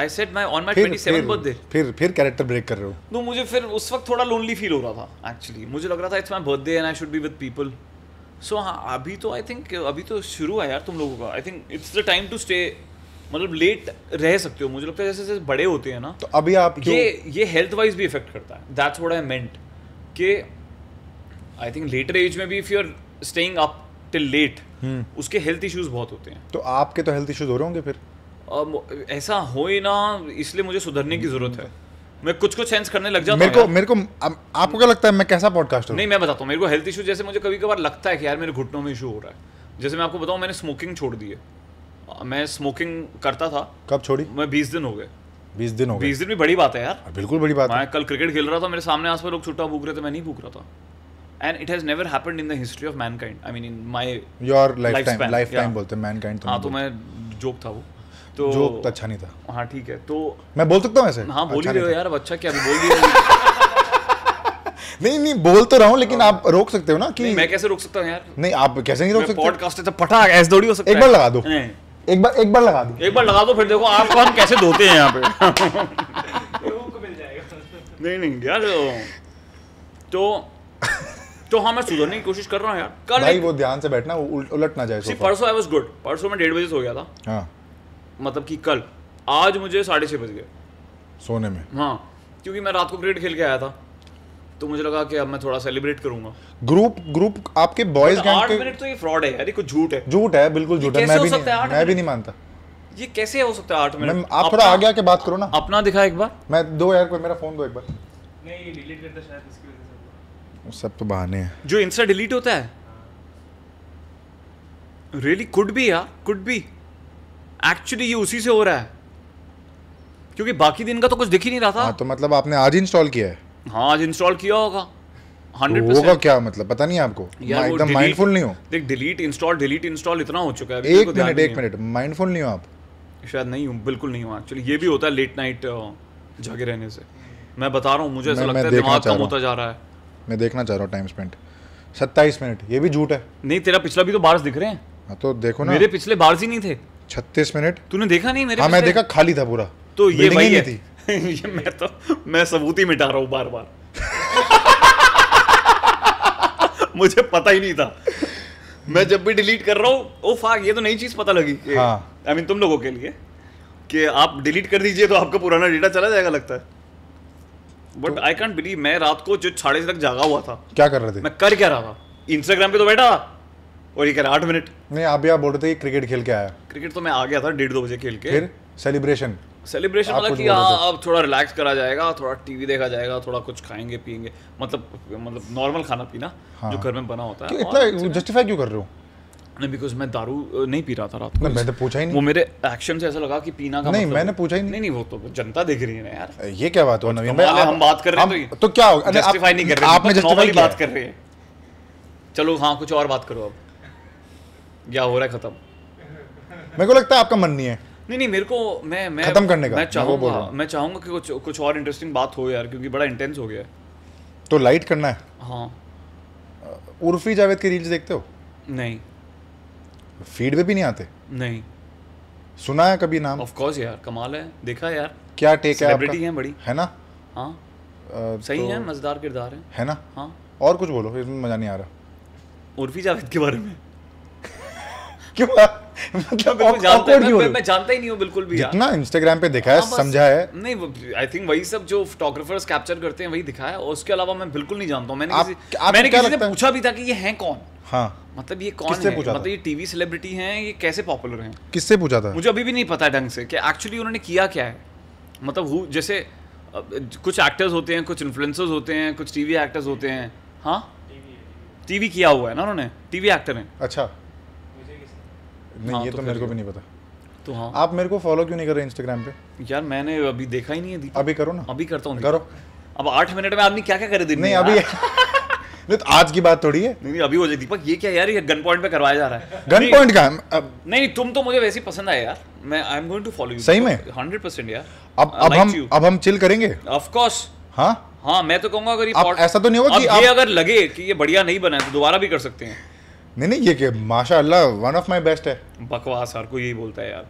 आई सेड मैं ऑन माय 27th बर्थडे फिर फिर कैरेक्टर ब्रेक कर रहे हो तो मुझे फिर उस वक्त थोड़ा लोनली फील हो रहा था एक्चुअली मुझे लग रहा था it's my birthday and I should be with people so हाँ अभी तो आई थिंक अभी तो शुरू है यार तुम लोगों का I think it's the time to stay मतलब लेट रह सकते हो मुझे लगता है जैसे जैसे बड़े होते हैं ना तो अभी आप ये ये हेल्थ वाइज भी इफेक्ट करता है दैट्स व्हाट आई मेंट कि आई थिंक लेटर एज में भी if you are staying up till late उसके हेल्थ इश्यूज बहुत होते हैं तो आपके तो हेल्थ इश्यूज हो रहे होंगे फिर ऐसा हो ही ना इसलिए मुझे सुधरने की जरूरत है मैं कुछ कुछ सेंस करने लग जाता मेरे को मेरे को आपको क्या लगता है मैं कैसा हूँ नहीं मैं बताता हूँ मेरे को हेल्थ इशू जैसे मुझे कभी कभार लगता है कि यार मेरे घुटनों में इशू हो रहा है जैसे मैं आपको बताऊँ मैंने स्मोकिंग छोड़ दी है मैं स्मोकिंग करता था कब छोड़ी मैं बीस दिन हो गए बीस दिन हो गए बीस दिन भी बड़ी बात है यार हाँ, बिल्कुल बड़ी बात मैं कल क्रिकेट खेल रहा था मेरे सामने आसपास लोग छुट्टा भूख रहे थे मैं नहीं भूख रहा था and it has never happened in the history of mankind I mean in my your lifetime lifetime बोलते हैं मैनकाइंड तो हां तो मैं जोक था वो तो जो अच्छा नहीं था हाँ ठीक है तो मैं बोल सकता हूँ ऐसे हाँ बोल ही अच्छा रहे हो यार अच्छा क्या अभी बोल दिया *laughs* नहीं नहीं बोल तो रहा हूँ लेकिन हाँ। आप रोक सकते हो ना कि मैं कैसे रोक सकता हूँ यार नहीं आप कैसे नहीं रोक सकते पॉडकास्ट है पटा ऐसे थोड़ी हो सकता है एक बार लगा दो एक बार एक बार लगा दो एक बार लगा दो फिर देखो आपको हम कैसे धोते हैं यहाँ पे *laughs* नहीं नहीं यार तो, तो तो हाँ मैं सुधरने की कोशिश कर रहा हूँ यार कल भाई वो ध्यान से बैठना उलट ना जाए परसों आई वाज गुड परसों मैं डेढ़ बजे सो गया था हाँ मतलब कि कल आज मुझे साढ़े छः बज गए सोने में हाँ क्योंकि मैं रात को क्रिकेट खेल के आया था तो मुझे लगा कि अब मैं थोड़ा सेलिब्रेट करूंगा ग्रुप ग्रुप आपके बॉयज गैंग के मिनट तो ये फ्रॉड है यार ये कुछ झूठ है झूठ है बिल्कुल झूठ है मैं भी नहीं मैं भी नहीं मानता ये कैसे हो सकता है आठ मिनट आप थोड़ा आगे आके बात करो ना अपना दिखा एक बार मैं दो यार कोई मेरा फोन दो एक बार नहीं ये डिलीट करता शायद इसकी वजह से सब तो बहाने हैं जो इंस्टा डिलीट होता है रियली कुड बी यार कुड बी एक्चुअली ये उसी से हो रहा है क्योंकि बाकी दिन का तो कुछ दिख ही नहीं रहा था हाँ, तो मतलब आपने आज इंस्टॉल किया है हाँ आज इंस्टॉल किया होगा हंड्रेड तो होगा क्या मतलब पता नहीं आपको एकदम माइंडफुल नहीं हो देख डिलीट इंस्टॉल डिलीट इंस्टॉल इतना हो चुका है एक मिनट एक मिनट माइंडफुल नहीं हो आप शायद नहीं हूँ बिल्कुल नहीं हूँ एक्चुअली ये भी होता है लेट नाइट जागे रहने से मैं बता रहा हूँ मुझे ऐसा लगता है दिमाग कम होता जा रहा है मैं देखना चाह रहा हूँ टाइम स्पेंड सत्ताईस मिनट ये भी झूठ है नहीं तेरा पिछला भी तो बारिश दिख रहे हैं हाँ, तो देखो ना मेरे पिछले बारिश ही नहीं थे छत्तीस मिनट तूने देखा नहीं मेरे हाँ मैं देखा खाली था पूरा तो ये भाई थी *laughs* ये मैं तो मैं सबूत ही मिटा रहा हूँ बार बार *laughs* मुझे पता ही नहीं था मैं जब भी डिलीट कर रहा हूँ ओ फाक ये तो नई चीज पता लगी आई हाँ. I मीन mean, तुम लोगों के लिए कि आप डिलीट कर दीजिए तो आपका पुराना डेटा चला जाएगा लगता है बट आई कॉन्ट बिलीव मैं रात को जो साढ़े तक जागा हुआ था क्या कर रहे थे मैं कर क्या रहा था इंस्टाग्राम पे तो बैठा और ये कह रहा आठ मिनट नहीं आप यहाँ बोल रहे थे कि क्रिकेट खेल के आया क्रिकेट तो मैं आ गया था डेढ़ दो बजे खेल के फिर सेलिब्रेशन सेलिब्रेशन मतलब कि हाँ अब थोड़ा रिलैक्स करा जाएगा थोड़ा टीवी देखा जाएगा थोड़ा कुछ खाएंगे पियेंगे मतलब मतलब नॉर्मल खाना पीना हाँ। जो घर में बना होता है इतना जस्टिफाई क्यों कर रहे हो नहीं बिकॉज मैं दारू नहीं पी रहा था रात को मैं तो पूछा ही नहीं वो मेरे एक्शन से ऐसा लगा कि पीना का नहीं मतलब मैंने पूछा ही नहीं नहीं, वो तो जनता देख रही है ना यार ये क्या बात हुआ तो नवीन तो भाई हम बात कर रहे हैं तो, तो क्या होगा जस्टिफाई नहीं कर रहे आप में मतलब जस्टिफाई बात कर रहे हैं चलो हाँ कुछ और बात करो अब या हो रहा है खत्म मेरे को लगता है आपका मन नहीं है नहीं नहीं मेरे को मैं मैं खत्म करने का मैं चाहूंगा मैं चाहूंगा कि कुछ कुछ और इंटरेस्टिंग बात हो यार क्योंकि बड़ा इंटेंस हो गया है तो लाइट करना है हाँ उर्फी जावेद की रील्स देखते हो नहीं फीड पे भी नहीं आते नहीं सुना है कभी नाम ऑफ कोर्स यार कमाल है देखा यार क्या टेक है सेलिब्रिटी है बड़ी है ना हाँ सही तो है मजेदार किरदार है है ना हाँ और कुछ बोलो इसमें मजा नहीं आ रहा उर्फी जावेद के बारे में मतलब नहीं आई थिंक हाँ, वही सब फोटोग्राफर्स करते हैं ये कैसे पॉपुलर किससे पूछा था मुझे अभी भी नहीं पता ढंग से एक्चुअली उन्होंने किया क्या है मतलब जैसे कुछ एक्टर्स होते हैं कुछ इन्फ्लुएंसर्स होते हैं कुछ टीवी एक्टर्स होते हैं हाँ टीवी किया हुआ है ना उन्होंने टीवी एक्टर हैं अच्छा नहीं हाँ, ये तो, तो मेरे को भी नहीं पता तो हाँ आप मेरे को फॉलो क्यों नहीं कर रहे इंस्टाग्राम पे यार मैंने अभी देखा ही नहीं है अभी करो ना अभी करता हूँ करो अब आठ मिनट में आदमी क्या क्या करे दिन नहीं अभी *laughs* नहीं तो आज की बात थोड़ी है नहीं अभी हो जाए दीपक ये क्या यार ये गन पॉइंट पे करवाया जा रहा है गन पॉइंट का अब... नहीं तुम तो मुझे वैसे ही पसंद आए यार मैं I am going to follow you सही में हंड्रेड तो परसेंट यार अब अब हम अब हम चिल करेंगे ऑफ कोर्स हाँ हां मैं तो कहूंगा अगर ये ऐसा तो नहीं होगा कि ये अगर लगे कि ये बढ़िया नहीं बना है तो दोबारा भी कर सकते हैं नहीं नहीं ये माशाल्लाह वन ऑफ माय बेस्ट है बकवास हर कोई यही बोलता है यार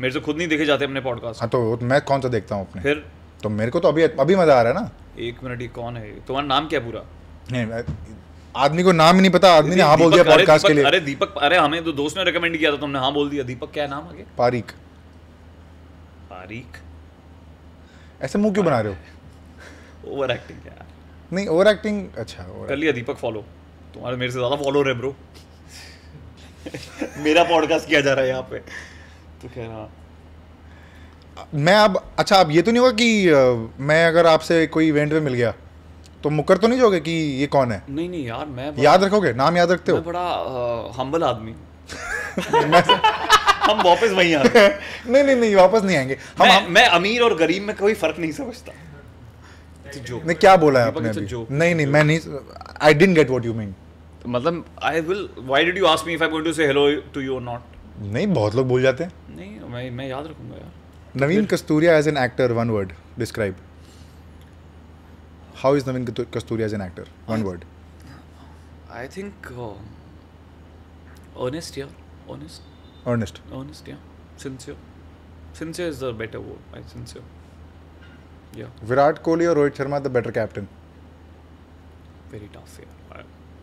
मेरे से खुद नहीं देखे जाते अपने पॉडकास्ट हाँ तो मैं कौन सा देखता हूँ अपने फिर तो मेरे को तो अभी अभी मजा आ रहा है ना एक मिनट ये कौन है तुम्हारा नाम क्या पूरा नहीं आदमी को नाम ही नहीं पता आदमी ने हाँ बोल दिया पॉडकास्ट के लिए अरे दीपक अरे हमें तो दोस्त ने रिकमेंड किया था तुमने हाँ बोल दिया दीपक क्या नाम आगे पारिक पारिक ऐसे मुंह क्यों बना रहे हो ओवर *laughs* एक्टिंग यार नहीं ओवर एक्टिंग अच्छा कर लिया दीपक फॉलो तुम्हारे मेरे से ज्यादा फॉलोअर है ब्रो *laughs* मेरा पॉडकास्ट किया जा रहा है यहाँ पे तो खैर हाँ मैं अब अच्छा अब ये तो नहीं होगा कि मैं अगर आपसे कोई इवेंट में मिल गया तो मुकर तो नहीं जाओगे कि ये कौन है नहीं नहीं यार मैं याद रखोगे नाम याद रखते हो बड़ा हम्बल आदमी *laughs* हम वापस वहीं आ रहे *laughs* नहीं नहीं नहीं वापस नहीं आएंगे हम मैं, मैं अमीर और गरीब में कोई फर्क नहीं समझता नहीं क्या बोला है आपने नहीं नहीं मैं नहीं I didn't get what you mean मतलब I will why did you ask me if I am going to say hello to you और नॉट नहीं बहुत लोग भूल जाते हैं नहीं मैं मैं याद रखूंगा यार Naveen Kasturia as an actor one word describe how is Naveen Kasturia as an actor one word I think honest यार ऑनेस्ट ऑनेस्ट ऑनेस्ट यार sincere sincere is the better word I sincere या विराट कोहली और Rohit Sharma the better captain very tough यार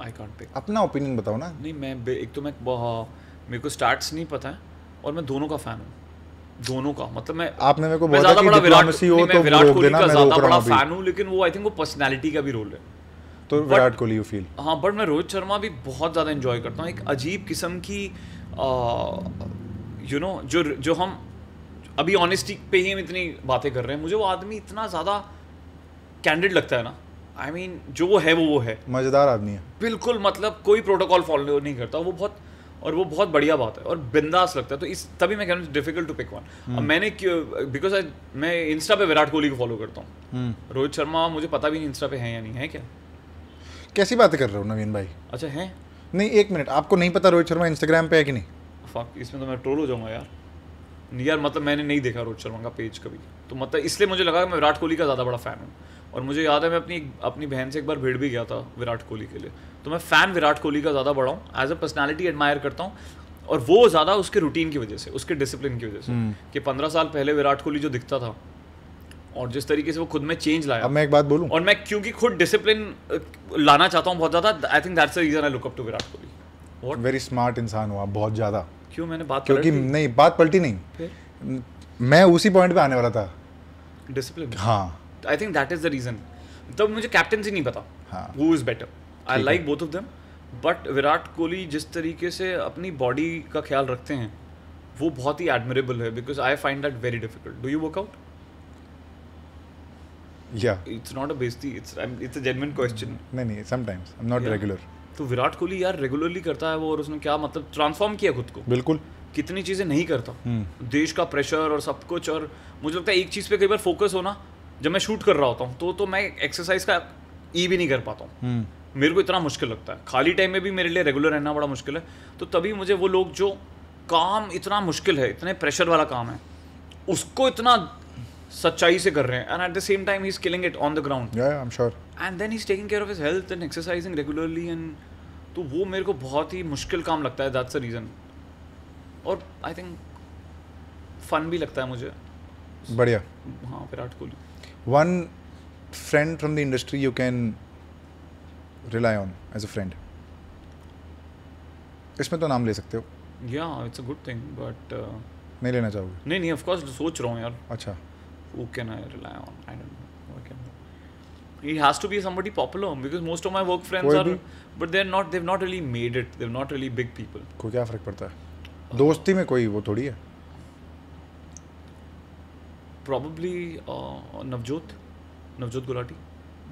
I can't pick अपना opinion बताओ ना नहीं मैं एक तो मैं मेरे को स्टार्ट्स नहीं पता है और मैं दोनों का फैन हूँ दोनों का मतलब मैं आपने मेरे को बहुत ज्यादा बड़ा विराट कोहली हो तो विराट कोहली का ज्यादा बड़ा फैन हूँ लेकिन वो आई थिंक वो पर्सनैलिटी का भी रोल है तो विराट कोहली यू फील हाँ बट मैं रोहित शर्मा भी बहुत ज़्यादा इन्जॉय करता हूँ एक अजीब किस्म की यू नो जो जो हम अभी ऑनेस्टी पे ही हम इतनी बातें कर रहे हैं मुझे वो आदमी इतना ज़्यादा कैंडिड लगता है ना आई I मीन mean, जो वो है वो वो है मजेदार आदमी है बिल्कुल मतलब कोई प्रोटोकॉल फॉलो नहीं करता वो बहुत और वो बहुत बढ़िया बात है और बिंदास लगता है तो इस तभी मैं कह रहा हूँ डिफिकल्ट टू पिक वन अब हम्म। मैंने बिकॉज आई मैं इंस्टा पे विराट कोहली को फॉलो करता हूँ हम्म। रोहित शर्मा मुझे पता भी नहीं इंस्टा पे है या नहीं है क्या कैसी बातें कर रहे हो नवीन भाई अच्छा है नहीं एक मिनट आपको नहीं पता रोहित शर्मा इंस्टाग्राम पे है कि नहीं फक इसमें तो मैं ट्रोल हो जाऊंगा यार यार मतलब मैंने नहीं देखा रोहित शर्मा का पेज कभी तो मतलब इसलिए मुझे लगा मैं विराट कोहली का ज़्यादा बड़ा फ़ैन हूँ और मुझे याद है मैं अपनी अपनी बहन से एक बार भिड़ भी गया था विराट कोहली के लिए तो मैं फ़ैन विराट कोहली का ज़्यादा बड़ा हूँ एज अ पर्सनैलिटी एडमायर करता हूँ और वो ज़्यादा उसके रूटीन की वजह से उसके डिसिप्लिन की वजह से हम्म। कि पंद्रह साल पहले विराट कोहली जो दिखता था और जिस तरीके से वो खुद में चेंज लाया अब मैं एक बात बोलूँ और मैं क्योंकि खुद डिसिप्लिन लाना चाहता हूँ बहुत ज़्यादा I think that's the reason I look up to Virat Kohli very smart इंसान हुआ बहुत ज़्यादा क्यों मैंने बात क्योंकि नहीं बात पलटी नहीं फिर मैं उसी पॉइंट पे आने वाला था डिसिप्लिन हाँ I think that is the reason तब मुझे कैप्टनसी नहीं पता who is better I like both of them but Virat Kohli जिस तरीके से अपनी बॉडी का ख्याल रखते हैं वो बहुत ही एडमरेबल है because I find that very difficult do you work out yeah it's not a बेस्ती it's I'm, it's a genuine mm, नहीं नहीं sometimes I am not regular तो विराट कोहली यार रेगुलरली करता है वो और उसने क्या मतलब ट्रांसफॉर्म किया खुद को बिल्कुल कितनी चीज़ें नहीं करता hmm. देश का प्रेशर और सब कुछ और मुझे लगता है एक चीज़ पे कई बार फोकस होना जब मैं शूट कर रहा होता हूँ तो तो मैं एक्सरसाइज का ई e भी नहीं कर पाता हूँ हम्म। मेरे को इतना मुश्किल लगता है खाली टाइम में भी मेरे लिए रेगुलर रहना बड़ा मुश्किल है तो तभी मुझे वो लोग जो काम इतना मुश्किल है इतने प्रेशर वाला काम है उसको इतना सच्चाई से कर रहे हैं and at the same time he is killing it on the ground I am sure and then he is taking care of his health and exercising regularly and तो वो मेरे को बहुत ही मुश्किल काम लगता है दैट्स अ रीज़न और आई थिंक फन भी लगता है मुझे बढ़िया हाँ Virat Kohli one friend from the industry you can rely on as a friend इसमें तो नाम ले सकते हो या it's a good thing but नहीं लेना चाहोगे नहीं नहीं ऑफ कोर्स सोच रहा हूँ यार अच्छा who can I rely on? I don't know. Who can it has to be somebody popular because most of my work friends are but they're not they've not really made it. They're not really big people. को क्या फर्क पड़ता है? दोस्ती में कोई वो थोड़ी है. probably uh, Navjot, Navjot Gulati.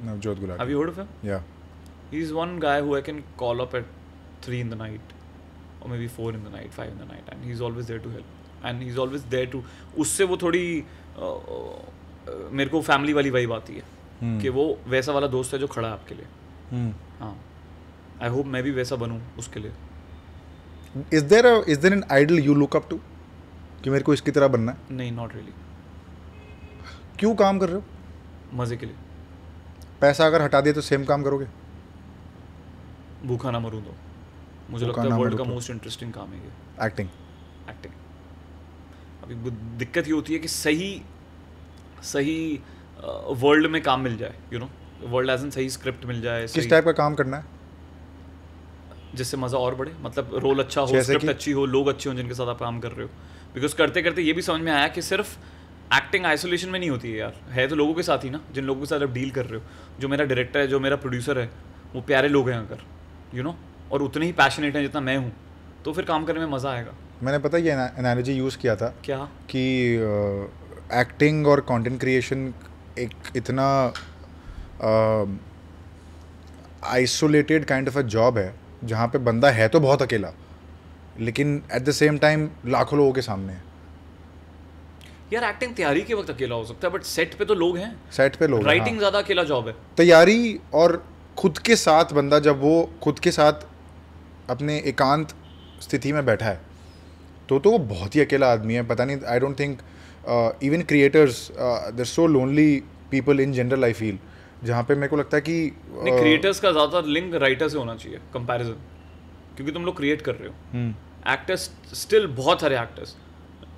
Navjot Gulati. Have you heard of him? Yeah. He's one guy who I can call up at three in the night, or maybe four in the night, five in the night, and he's always there to help. And he is always there to उससे वो थोड़ी मेरे को family वाली vibe आती है कि वो वैसा वाला दोस्त है जो खड़ा है आपके लिए हाँ आई होप मैं भी वैसा बनूँ उसके लिए is there is there an idol you look up to कि मेरे को इसकी तरह बनना है नहीं नॉट रियली क्यों काम कर रहे हो मज़े के लिए पैसा अगर हटा दिए तो सेम काम करोगे भूखा ना मरूं तो मुझे लगता है वर्ल्ड का मोस्ट तो। इंटरेस्टिंग काम है ये एक्टिंग एक्टिंग अभी दिक्कत ये होती है कि सही सही वर्ल्ड में काम मिल जाए you know world as an सही स्क्रिप्ट मिल जाए किस टाइप का काम करना है जिससे मज़ा और बढ़े मतलब रोल अच्छा हो स्क्रिप्ट अच्छी हो लोग अच्छे हों जिनके साथ आप काम कर रहे हो बिकॉज करते करते ये भी समझ में आया कि सिर्फ एक्टिंग आइसोलेशन में नहीं होती है यार है तो लोगों के साथ ही ना जिन लोगों के साथ आप डील कर रहे हो जो मेरा डायरेक्टर है जो मेरा प्रोड्यूसर है वो प्यारे लोग हैं अगर यू नो और उतने ही पैशनेट हैं जितना मैं हूँ तो फिर काम करने में मज़ा आएगा मैंने पता ये एनालॉजी यूज़ किया था क्या कि एक्टिंग और कंटेंट क्रिएशन एक इतना isolated kind of a job है जहाँ पे बंदा है तो बहुत अकेला लेकिन एट द सेम टाइम लाखों लोगों के सामने है यार एक्टिंग तैयारी के वक्त अकेला हो सकता है बट सेट पे तो लोग हैं सेट पे लोग राइटिंग हाँ। ज़्यादा अकेला जॉब है तैयारी और खुद के साथ बंदा जब वो खुद के साथ अपने एकांत स्थिति में बैठा है तो तो वो बहुत ही अकेला आदमी है पता नहीं I don't think even creators there so lonely people in general I feel जहाँ पे मेरे को लगता है कि क्रिएटर्स uh, का ज़्यादा लिंक राइटर से होना चाहिए कंपैरिजन क्योंकि तुम लोग क्रिएट कर रहे हो एक्टर्स हम्म। स्टिल बहुत सारे एक्टर्स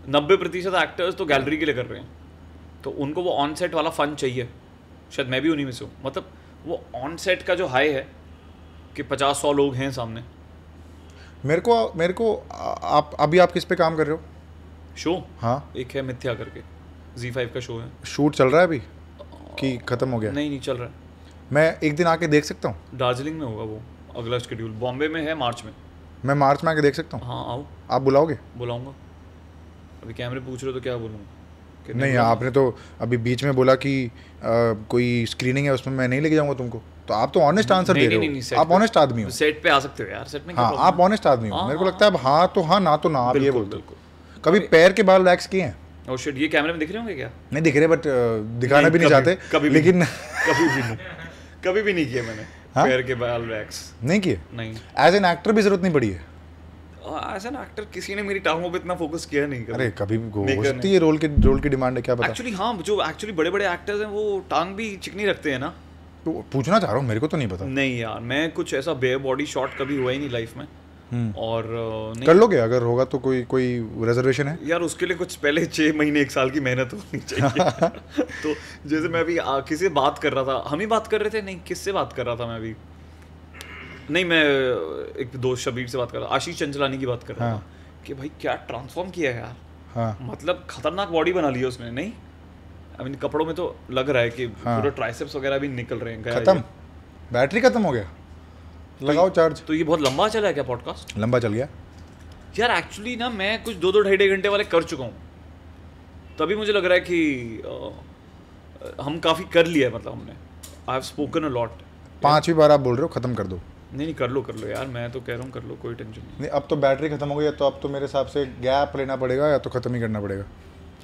नब्बे प्रतिशत एक्टर्स तो गैलरी के लिए कर रहे हैं तो उनको वो ऑन सेट वाला फन चाहिए शायद मैं भी उन्हीं में से हूँ मतलब वो ऑन सेट का जो हाई है कि पचास सौ लोग हैं सामने मेरे को मेरे को आ, आप अभी आप किस पे काम कर रहे हो शो हाँ एक है मिथ्या करके जी फाइव का शो है शूट चल रहा है अभी कि ख़त्म हो गया नहीं नहीं चल रहा है मैं एक दिन आके देख सकता हूँ दार्जिलिंग में होगा वो अगला शेड्यूल बॉम्बे में है मार्च में मैं मार्च में आके देख सकता हूँ हाँ आओ आप बुलाओगे बुलाऊंगा अभी कैमरे पूछ रहे हो तो क्या बोलूँ नहीं, आपने तो अभी बीच में बोला कि आ, कोई स्क्रीनिंग है उसमें मैं नहीं लेके जाऊंगा तुमको तो आप तो ऑनेस्ट आंसर दे रहे हो आप ऑनेस्ट आदमी हो सेट पे आ सकते हो यार सेट में हाँ आप ऑनेस्ट आदमी हो मेरे को हाँ। लगता है हाँ तो हाँ ना तो ना आप ये बोलते हो कभी पैर के बाल रिलैक्स किए हैं और oh, शिट ये कैमरे में दिख रहे होंगे क्या नहीं दिख रहे बट दिखाना भी नहीं चाहते लेकिन कभी भी नहीं कभी भी नहीं किए मैंने हाँ? पैर के बाल रिलैक्स नहीं किए नहीं एज एन एक्टर भी जरूरत नहीं पड़ी है एज एन एक्टर किसी ने मेरी टांगों पे इतना फोकस किया नहीं कभी अरे कभी भी हो सकती है रोल के रोल की डिमांड है क्या पता एक्चुअली हाँ जो एक्चुअली बड़े बड़े एक्टर्स हैं वो टांग भी चिकनी रखते हैं ना तो पूछना चाह रहा हूँ मेरे को तो नहीं पता नहीं यार मैं कुछ ऐसा बेयर बॉडी शॉट कभी हुआ ही नहीं लाइफ में हम्म। और नहीं कर लोगे अगर होगा तो कोई कोई रिजर्वेशन है यार उसके लिए कुछ पहले छः महीने एक साल की मेहनत होनी चाहिए *laughs* तो जैसे मैं अभी किसी से बात कर रहा था हम ही बात कर रहे थे नहीं किससे बात कर रहा था मैं अभी नहीं मैं एक दोस्त शबीर से बात कर रहा हूँ आशीष चंचलानी की बात कर रहा हूँ कि भाई क्या ट्रांसफॉर्म किया है यार हाँ. मतलब खतरनाक बॉडी बना लिया उसने नहीं आई मीन कपड़ों में तो लग रहा है कि हाँ। पूरे ट्राइसेप्स वगैरह भी निकल रहे हैं खत्म बैटरी खत्म हो गया तो लगाओ चार्ज तो ये बहुत लंबा चला है क्या पॉडकास्ट लंबा चल गया यार एक्चुअली ना मैं कुछ दो दो ढाई ढाई घंटे वाले कर चुका हूँ तभी मुझे लग रहा है कि हम काफ़ी कर लिया है मतलब हमने I have spoken a lot पाँचवीं बार आप बोल रहे हो खत्म कर दो नहीं नहीं कर लो कर लो यार मैं तो कह रहा हूँ कर लो कोई टेंशन नहीं नहीं अब तो बैटरी खत्म हो गई है तो अब तो मेरे हिसाब से गैप लेना पड़ेगा या तो खत्म ही करना पड़ेगा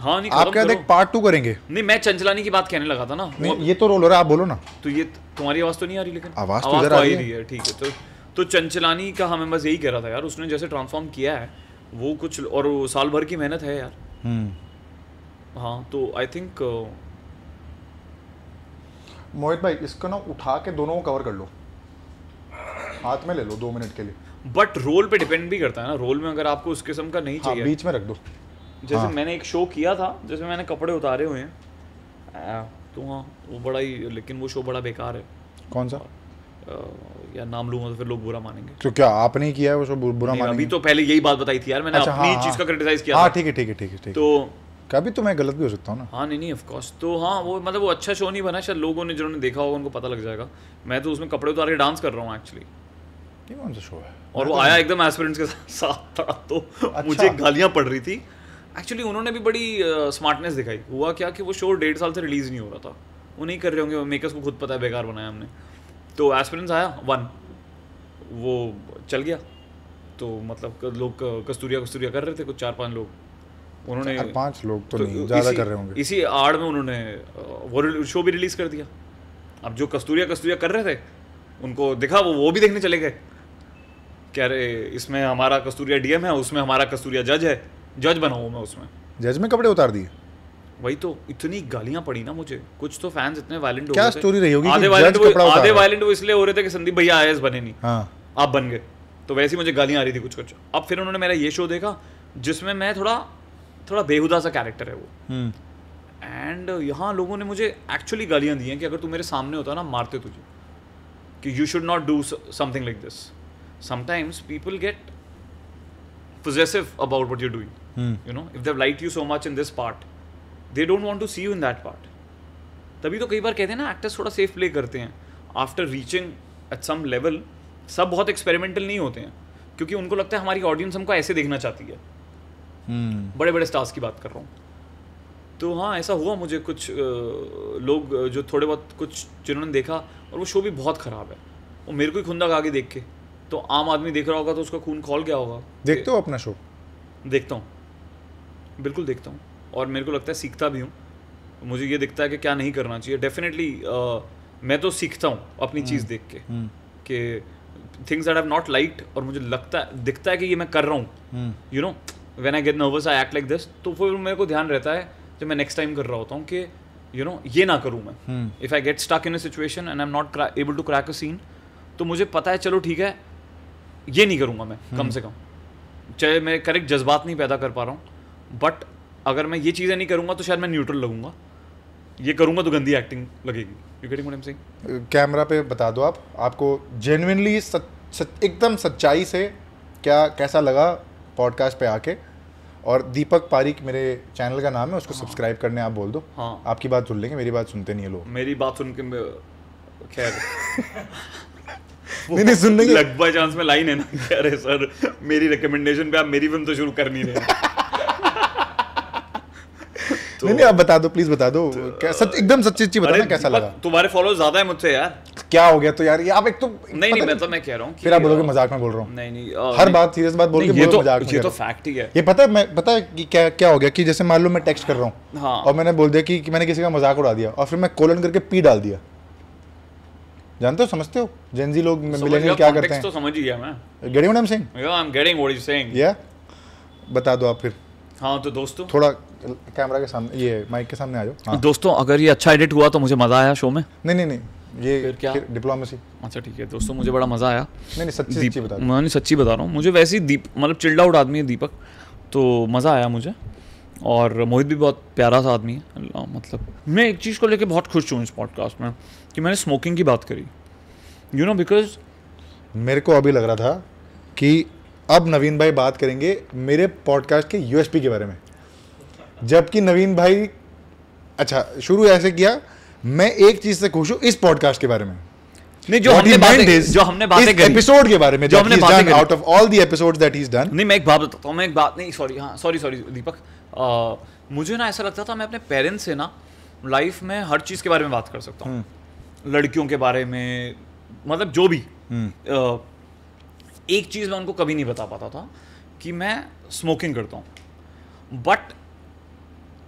हाँ नहीं आप क्या देख पार्ट टू करेंगे नहीं मैं चंचलानी की बात कहने लगा था ना नहीं ये तो रोल हो रहा है आप बोलो ना तो ये तुम्हारी आवाज़ तो नहीं आ रही लेकिन आवाज़ तो, तो आ रही है ठीक है तो तो चंचलानी का हमें हाँ, बस यही कह रहा था यार उसने जैसे ट्रांसफॉर्म किया है वो कुछ और साल भर की मेहनत है यार हम्म। हाँ तो आई थिंक uh, मोहित भाई इसको ना उठा के दोनों को कवर कर लो हाथ में ले लो दो मिनट के लिए बट रोल पे डिपेंड भी करता है ना रोल में अगर आपको उस किस्म का नहीं हाँ, चाहिए बीच में रख दो जैसे हाँ. मैंने एक शो किया था जैसे मैंने कपड़े उतारे हुए हैं तो हाँ वो बड़ा ही लेकिन वो शो बड़ा बेकार है कौन सा या नाम लूंगा तो फिर लोग बुरा मानेंगे तो क्या आपने किया है वो शो बुरा मानेंगे अभी तो पहले यही बात बताई थी यार मैंने अच्छा, अपनी हाँ, चीज का क्रिटिसाइज हाँ। किया हाँ ठीक है ठीक है ठीक है तो कभी तो मैं गलत भी हो सकता हूँ ना हाँ नहीं नहीं ऑफ कोर्स तो हाँ वो मतलब वो अच्छा शो नहीं बना शायद लोगों ने जिन्होंने देखा होगा उनको पता लग जाएगा मैं तो उसमें कपड़े उतार के डांस कर रहा हूँ एक्चुअली ये कौन सा शो है और वो तो आया एकदम एस्पिरेंट्स के साथ था तो अच्छा। मुझे गालियां पड़ रही थी एक्चुअली उन्होंने भी बड़ी स्मार्टनेस दिखाई हुआ क्या कि वो शो डेढ़ साल से रिलीज नहीं हो रहा था वो नहीं कर रहे होंगे मेकर्स को खुद पता है बेकार बनाया हमने तो एस्पिरेंस आया वन वो चल गया तो मतलब लोग कस्तूरिया कस्तूरिया कर रहे थे कुछ चार पांच लोग उन्होंने पांच लोग तो, तो नहीं ज़्यादा कर रहे होंगे इसी आड़ में उन्होंने वो शो भी रिलीज़ कर दिया अब जो कस्तूरिया कस्तूरिया कर रहे थे उनको दिखा वो वो भी देखने चले गए कह रहे इसमें हमारा कस्तूरिया डीएम है उसमें हमारा कस्तूरिया जज है जज बना हूँ मैं उसमें जज में कपड़े उतार दिए वही तो इतनी गालियां पड़ी ना मुझे कुछ तो फैंस इतने वायलेंट क्या स्टोरी रही होगी आधे वायलेंट वो आधे वायलेंट वो इसलिए हो रहे थे कि संदीप भैया आई बने नहीं हाँ। आप बन गए तो वैसे ही मुझे गालियां आ रही थी कुछ कुछ अब फिर उन्होंने मेरा ये शो देखा जिसमें मैं थोड़ा थोड़ा बेहुदा सा कैरेक्टर है वो एंड हम्म। यहाँ लोगों ने मुझे एक्चुअली गालियां दी हैं कि अगर तू मेरे सामने होता ना मारते तुझे कि you should not do something like this sometimes people get possessive about what you're doing. Hmm. You know, if they've liked you so much in this part, they don't want to see you in that part. तभी तो कई बार कहते हैं ना actors थोड़ा safe play करते हैं after reaching at some level सब बहुत एक्सपेरिमेंटल नहीं होते हैं क्योंकि उनको लगता है हमारी ऑडियंस हमको ऐसे देखना चाहती है hmm. बड़े बड़े स्टार्स की बात कर रहा हूँ तो हाँ ऐसा हुआ मुझे कुछ लोग जो थोड़े बहुत कुछ जिन्होंने देखा और वो शो भी बहुत ख़राब है वो मेरे को ही खुंदा खा के देख के तो आम आदमी देख रहा होगा तो उसका खून खोल गया होगा देखते हो अपना शो देखता हूँ बिल्कुल देखता हूँ और मेरे को लगता है सीखता भी हूँ मुझे ये दिखता है कि क्या नहीं करना चाहिए डेफिनेटली uh, मैं तो सीखता हूँ अपनी चीज़ हम्म, देख के हम्म। कि things I have not like और मुझे लगता है दिखता है कि ये मैं कर रहा हूँ you know when I get nervous I act like this तो फिर मेरे को ध्यान रहता है जब मैं नेक्स्ट टाइम कर रहा होता हूँ कि यू नो ये ना करूँ मैं if I get stuck in a situation and I am not able to crack a scene तो मुझे पता है चलो ठीक है ये नहीं करूँगा मैं कम हम्म। से कम चाहे मैं करेक्ट जज्बात नहीं पैदा कर पा रहा हूँ बट अगर मैं ये चीज़ें नहीं करूँगा तो शायद मैं न्यूट्रल लगूंगा ये करूँगा तो गंदी एक्टिंग लगेगी यू गेटिंग व्हाट कैमरा पे बता दो आप आपको जेनविनली एकदम सच्चाई से क्या कैसा लगा पॉडकास्ट पे आके और दीपक पारिक मेरे चैनल का नाम है उसको हाँ। सब्सक्राइब करने आप बोल दो हाँ आपकी बात सुन लेंगे मेरी बात सुनते नहीं है लोग मेरी बात सुन के खैर *laughs* नहीं नहीं सुन नहीं लग बाय चांस में लाइन है ना कह रहे सर मेरी रिकमेंडेशन पे आप मेरी फिल्म तो शुरू कर नहीं रहे तो *laughs* नहीं नहीं आप बता दो प्लीज बता दो तो, सच एकदम सच्ची सच्ची ना कैसा लगा तुम्हारे फॉलोअर्स ज्यादा है मुझसे यार क्या हो गया तो यार ये आप एक तो नहीं नहीं मैं तो मैं कह रहा हूं फिर आप बोलोगे मजाक में बोल रहा हूं नहीं नहीं हर बात सीरियस बात बोल के तो, मजाक ये तो फैक्ट ही है ये पता है मैं पता है कि क्या क्या हो गया कि जैसे मान लो मैं टेक्स्ट कर रहा हूं हां और मैंने बोल दिया कि मैंने किसी का मजाक उड़ा दिया और फिर मैं कोलन करके पी डाल दिया जानते हो समझते हो जेंजी लोग मिलेनियल क्या करते हैं तो समझ ही गया मैं getting what I am saying या I am getting what you saying या बता दो आप फिर हां तो दोस्तों थोड़ा कैमरा के सामने ये माइक के सामने आ जाओ हां दोस्तों अगर ये अच्छा एडिट हुआ तो मुझे मजा आया शो में नहीं नहीं नहीं ये फिर क्या डिप्लोमेसी अच्छा ठीक है दोस्तों मुझे बड़ा मजा आया नहीं नहीं सच्ची सच्ची बता मैं नहीं सच्ची बता रहा हूँ मुझे वैसे ही दीप मतलब चिल्ड आउट आदमी है दीपक तो मज़ा आया मुझे और मोहित भी बहुत प्यारा सा आदमी है मतलब मैं एक चीज़ को लेके बहुत खुश हूँ इस पॉडकास्ट में कि मैंने स्मोकिंग की बात करी यू नो बिकॉज मेरे को अभी लग रहा था कि अब नवीन भाई बात करेंगे मेरे पॉडकास्ट के यूएसपी के बारे में जबकि नवीन भाई अच्छा शुरू ऐसे किया मैं एक चीज से खुश हूं इस पॉडकास्ट के बारे में नहीं जो हमने बातें जो हमने बातें करी एपिसोड के बारे में जो हमने बातें करी out of all the episodes that he is done नहीं मैं एक बात बताता हूं मैं एक बात नहीं सॉरी हां सॉरी सॉरी दीपक आ, मुझे ना ऐसा लगता था मैं अपने पेरेंट्स से ना लाइफ में हर चीज के बारे में बात कर सकता हूं हम्म। लड़कियों के बारे में मतलब जो भी हम्म। एक चीज़ मैं उनको कभी नहीं बता पाता था कि मैं स्मोकिंग करता हूँ बट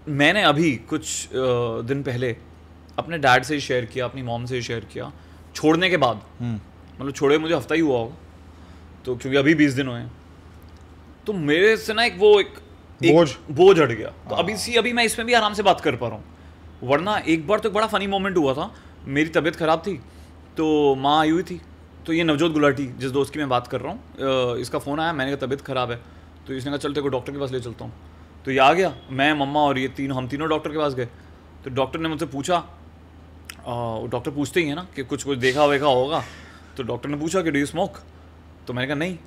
मैंने अभी कुछ दिन पहले अपने डैड से ही शेयर किया अपनी मॉम से ही शेयर किया छोड़ने के बाद हम्म। मतलब छोड़े मुझे हफ्ता ही हुआ होगा तो क्योंकि अभी बीस दिन हुए तो मेरे से ना एक वो एक, एक बोझ बोझ हट गया तो अभी हाँ। सी अभी मैं इसमें भी आराम से बात कर पा रहा हूँ वरना एक बार तो एक बड़ा फनी मोमेंट हुआ था मेरी तबीयत ख़राब थी तो माँ आई हुई थी तो ये नवजोत गुलाटी जिस दोस्त की मैं बात कर रहा हूँ इसका फ़ोन आया मैंने कहा तबीयत ख़राब है तो इसने कहा चलते को डॉक्टर के पास ले चलता हूँ तो ये आ गया मैं मम्मा और ये तीनों हम तीनों डॉक्टर के पास गए तो डॉक्टर ने मुझसे पूछा डॉक्टर पूछते ही है ना कि कुछ कुछ देखा वेखा होगा तो डॉक्टर ने पूछा कि डू यू स्मोक तो मैंने कहा नहीं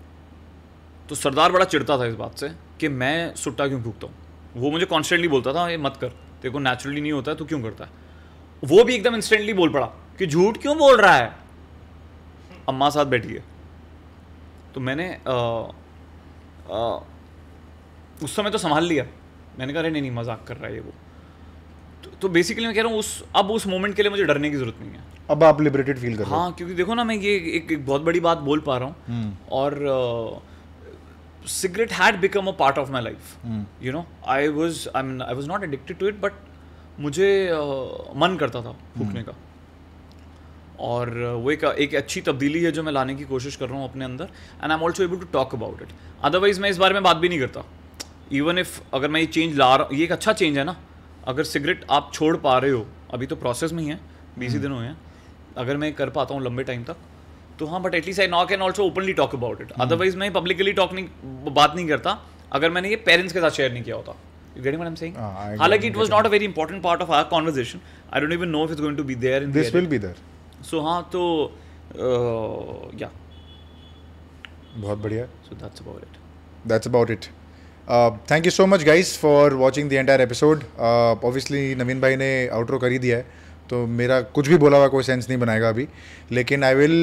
तो सरदार बड़ा चिड़ता था इस बात से कि मैं सुट्टा क्यों फूकता हूँ वो मुझे कॉन्स्टेंटली बोलता था ये मत कर देखो नेचुरली नहीं होता है तो क्यों करता है वो भी एकदम इंस्टेंटली बोल पड़ा कि झूठ क्यों बोल रहा है अम्मा साथ बैठी है तो मैंने आ, आ, उस समय तो संभाल लिया मैंने कहा अरे नहीं नहीं मजाक कर रहा है ये वो तो, तो बेसिकली मैं कह रहा हूँ उस अब उस मोमेंट के लिए मुझे डरने की जरूरत नहीं है अब आप लिबरेटेड फील कर हाँ क्योंकि देखो ना मैं ये एक, एक बहुत बड़ी बात बोल पा रहा हूँ हम्म। और cigarette had become a part of my life you know I was I I was not addicted to it but मुझे मन करता था भूखने हम्म। का और वो एक एक अच्छी तब्दीली है जो मैं लाने की कोशिश कर रहा हूँ अपने अंदर and I am also able to talk about it otherwise मैं इस बारे में बात भी नहीं करता इवन इफ अगर मैं ये चेंज ला रहा हूँ ये एक अच्छा चेंज है ना अगर सिगरेट आप छोड़ पा रहे हो अभी तो प्रोसेस में ही है बीस ही दिन हुए हैं अगर मैं कर पाता हूँ लंबे टाइम तक तो हाँ but at least I know can also openly talk about it otherwise मैं पब्लिकली टॉक नहीं बात नहीं करता अगर मैंने ये पेरेंट्स के साथ शेयर नहीं किया होता You getting what I'm saying? Uh, Halaki, it was not a very important part of our conversation. I don't even know if it's going to be there. In this the will be there. So हाँ तो uh, yeah. बहुत बढ़िया. So that's about it. That's about it. Thank you so much guys for watching the entire episode obviously Naveen भाई ने outro कर ही दिया है तो मेरा कुछ भी बोला हुआ कोई सेंस नहीं बनाएगा अभी लेकिन I will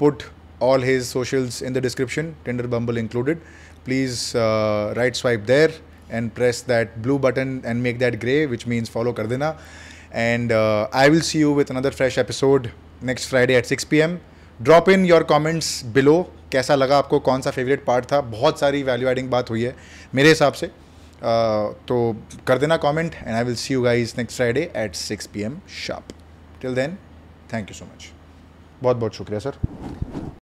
put all his socials in the description Tinder Bumble included please right swipe there and press that blue button and make that grey which means follow कर देना and I will see you with another fresh episode next Friday at six P M drop in your comments below कैसा लगा आपको कौन सा favourite part था बहुत सारी वैल्यू एडिंग बात हुई है मेरे हिसाब से uh, तो कर देना comment and I will see you guys next Friday at six P M shop till then thank you so much बहुत बहुत शुक्रिया सर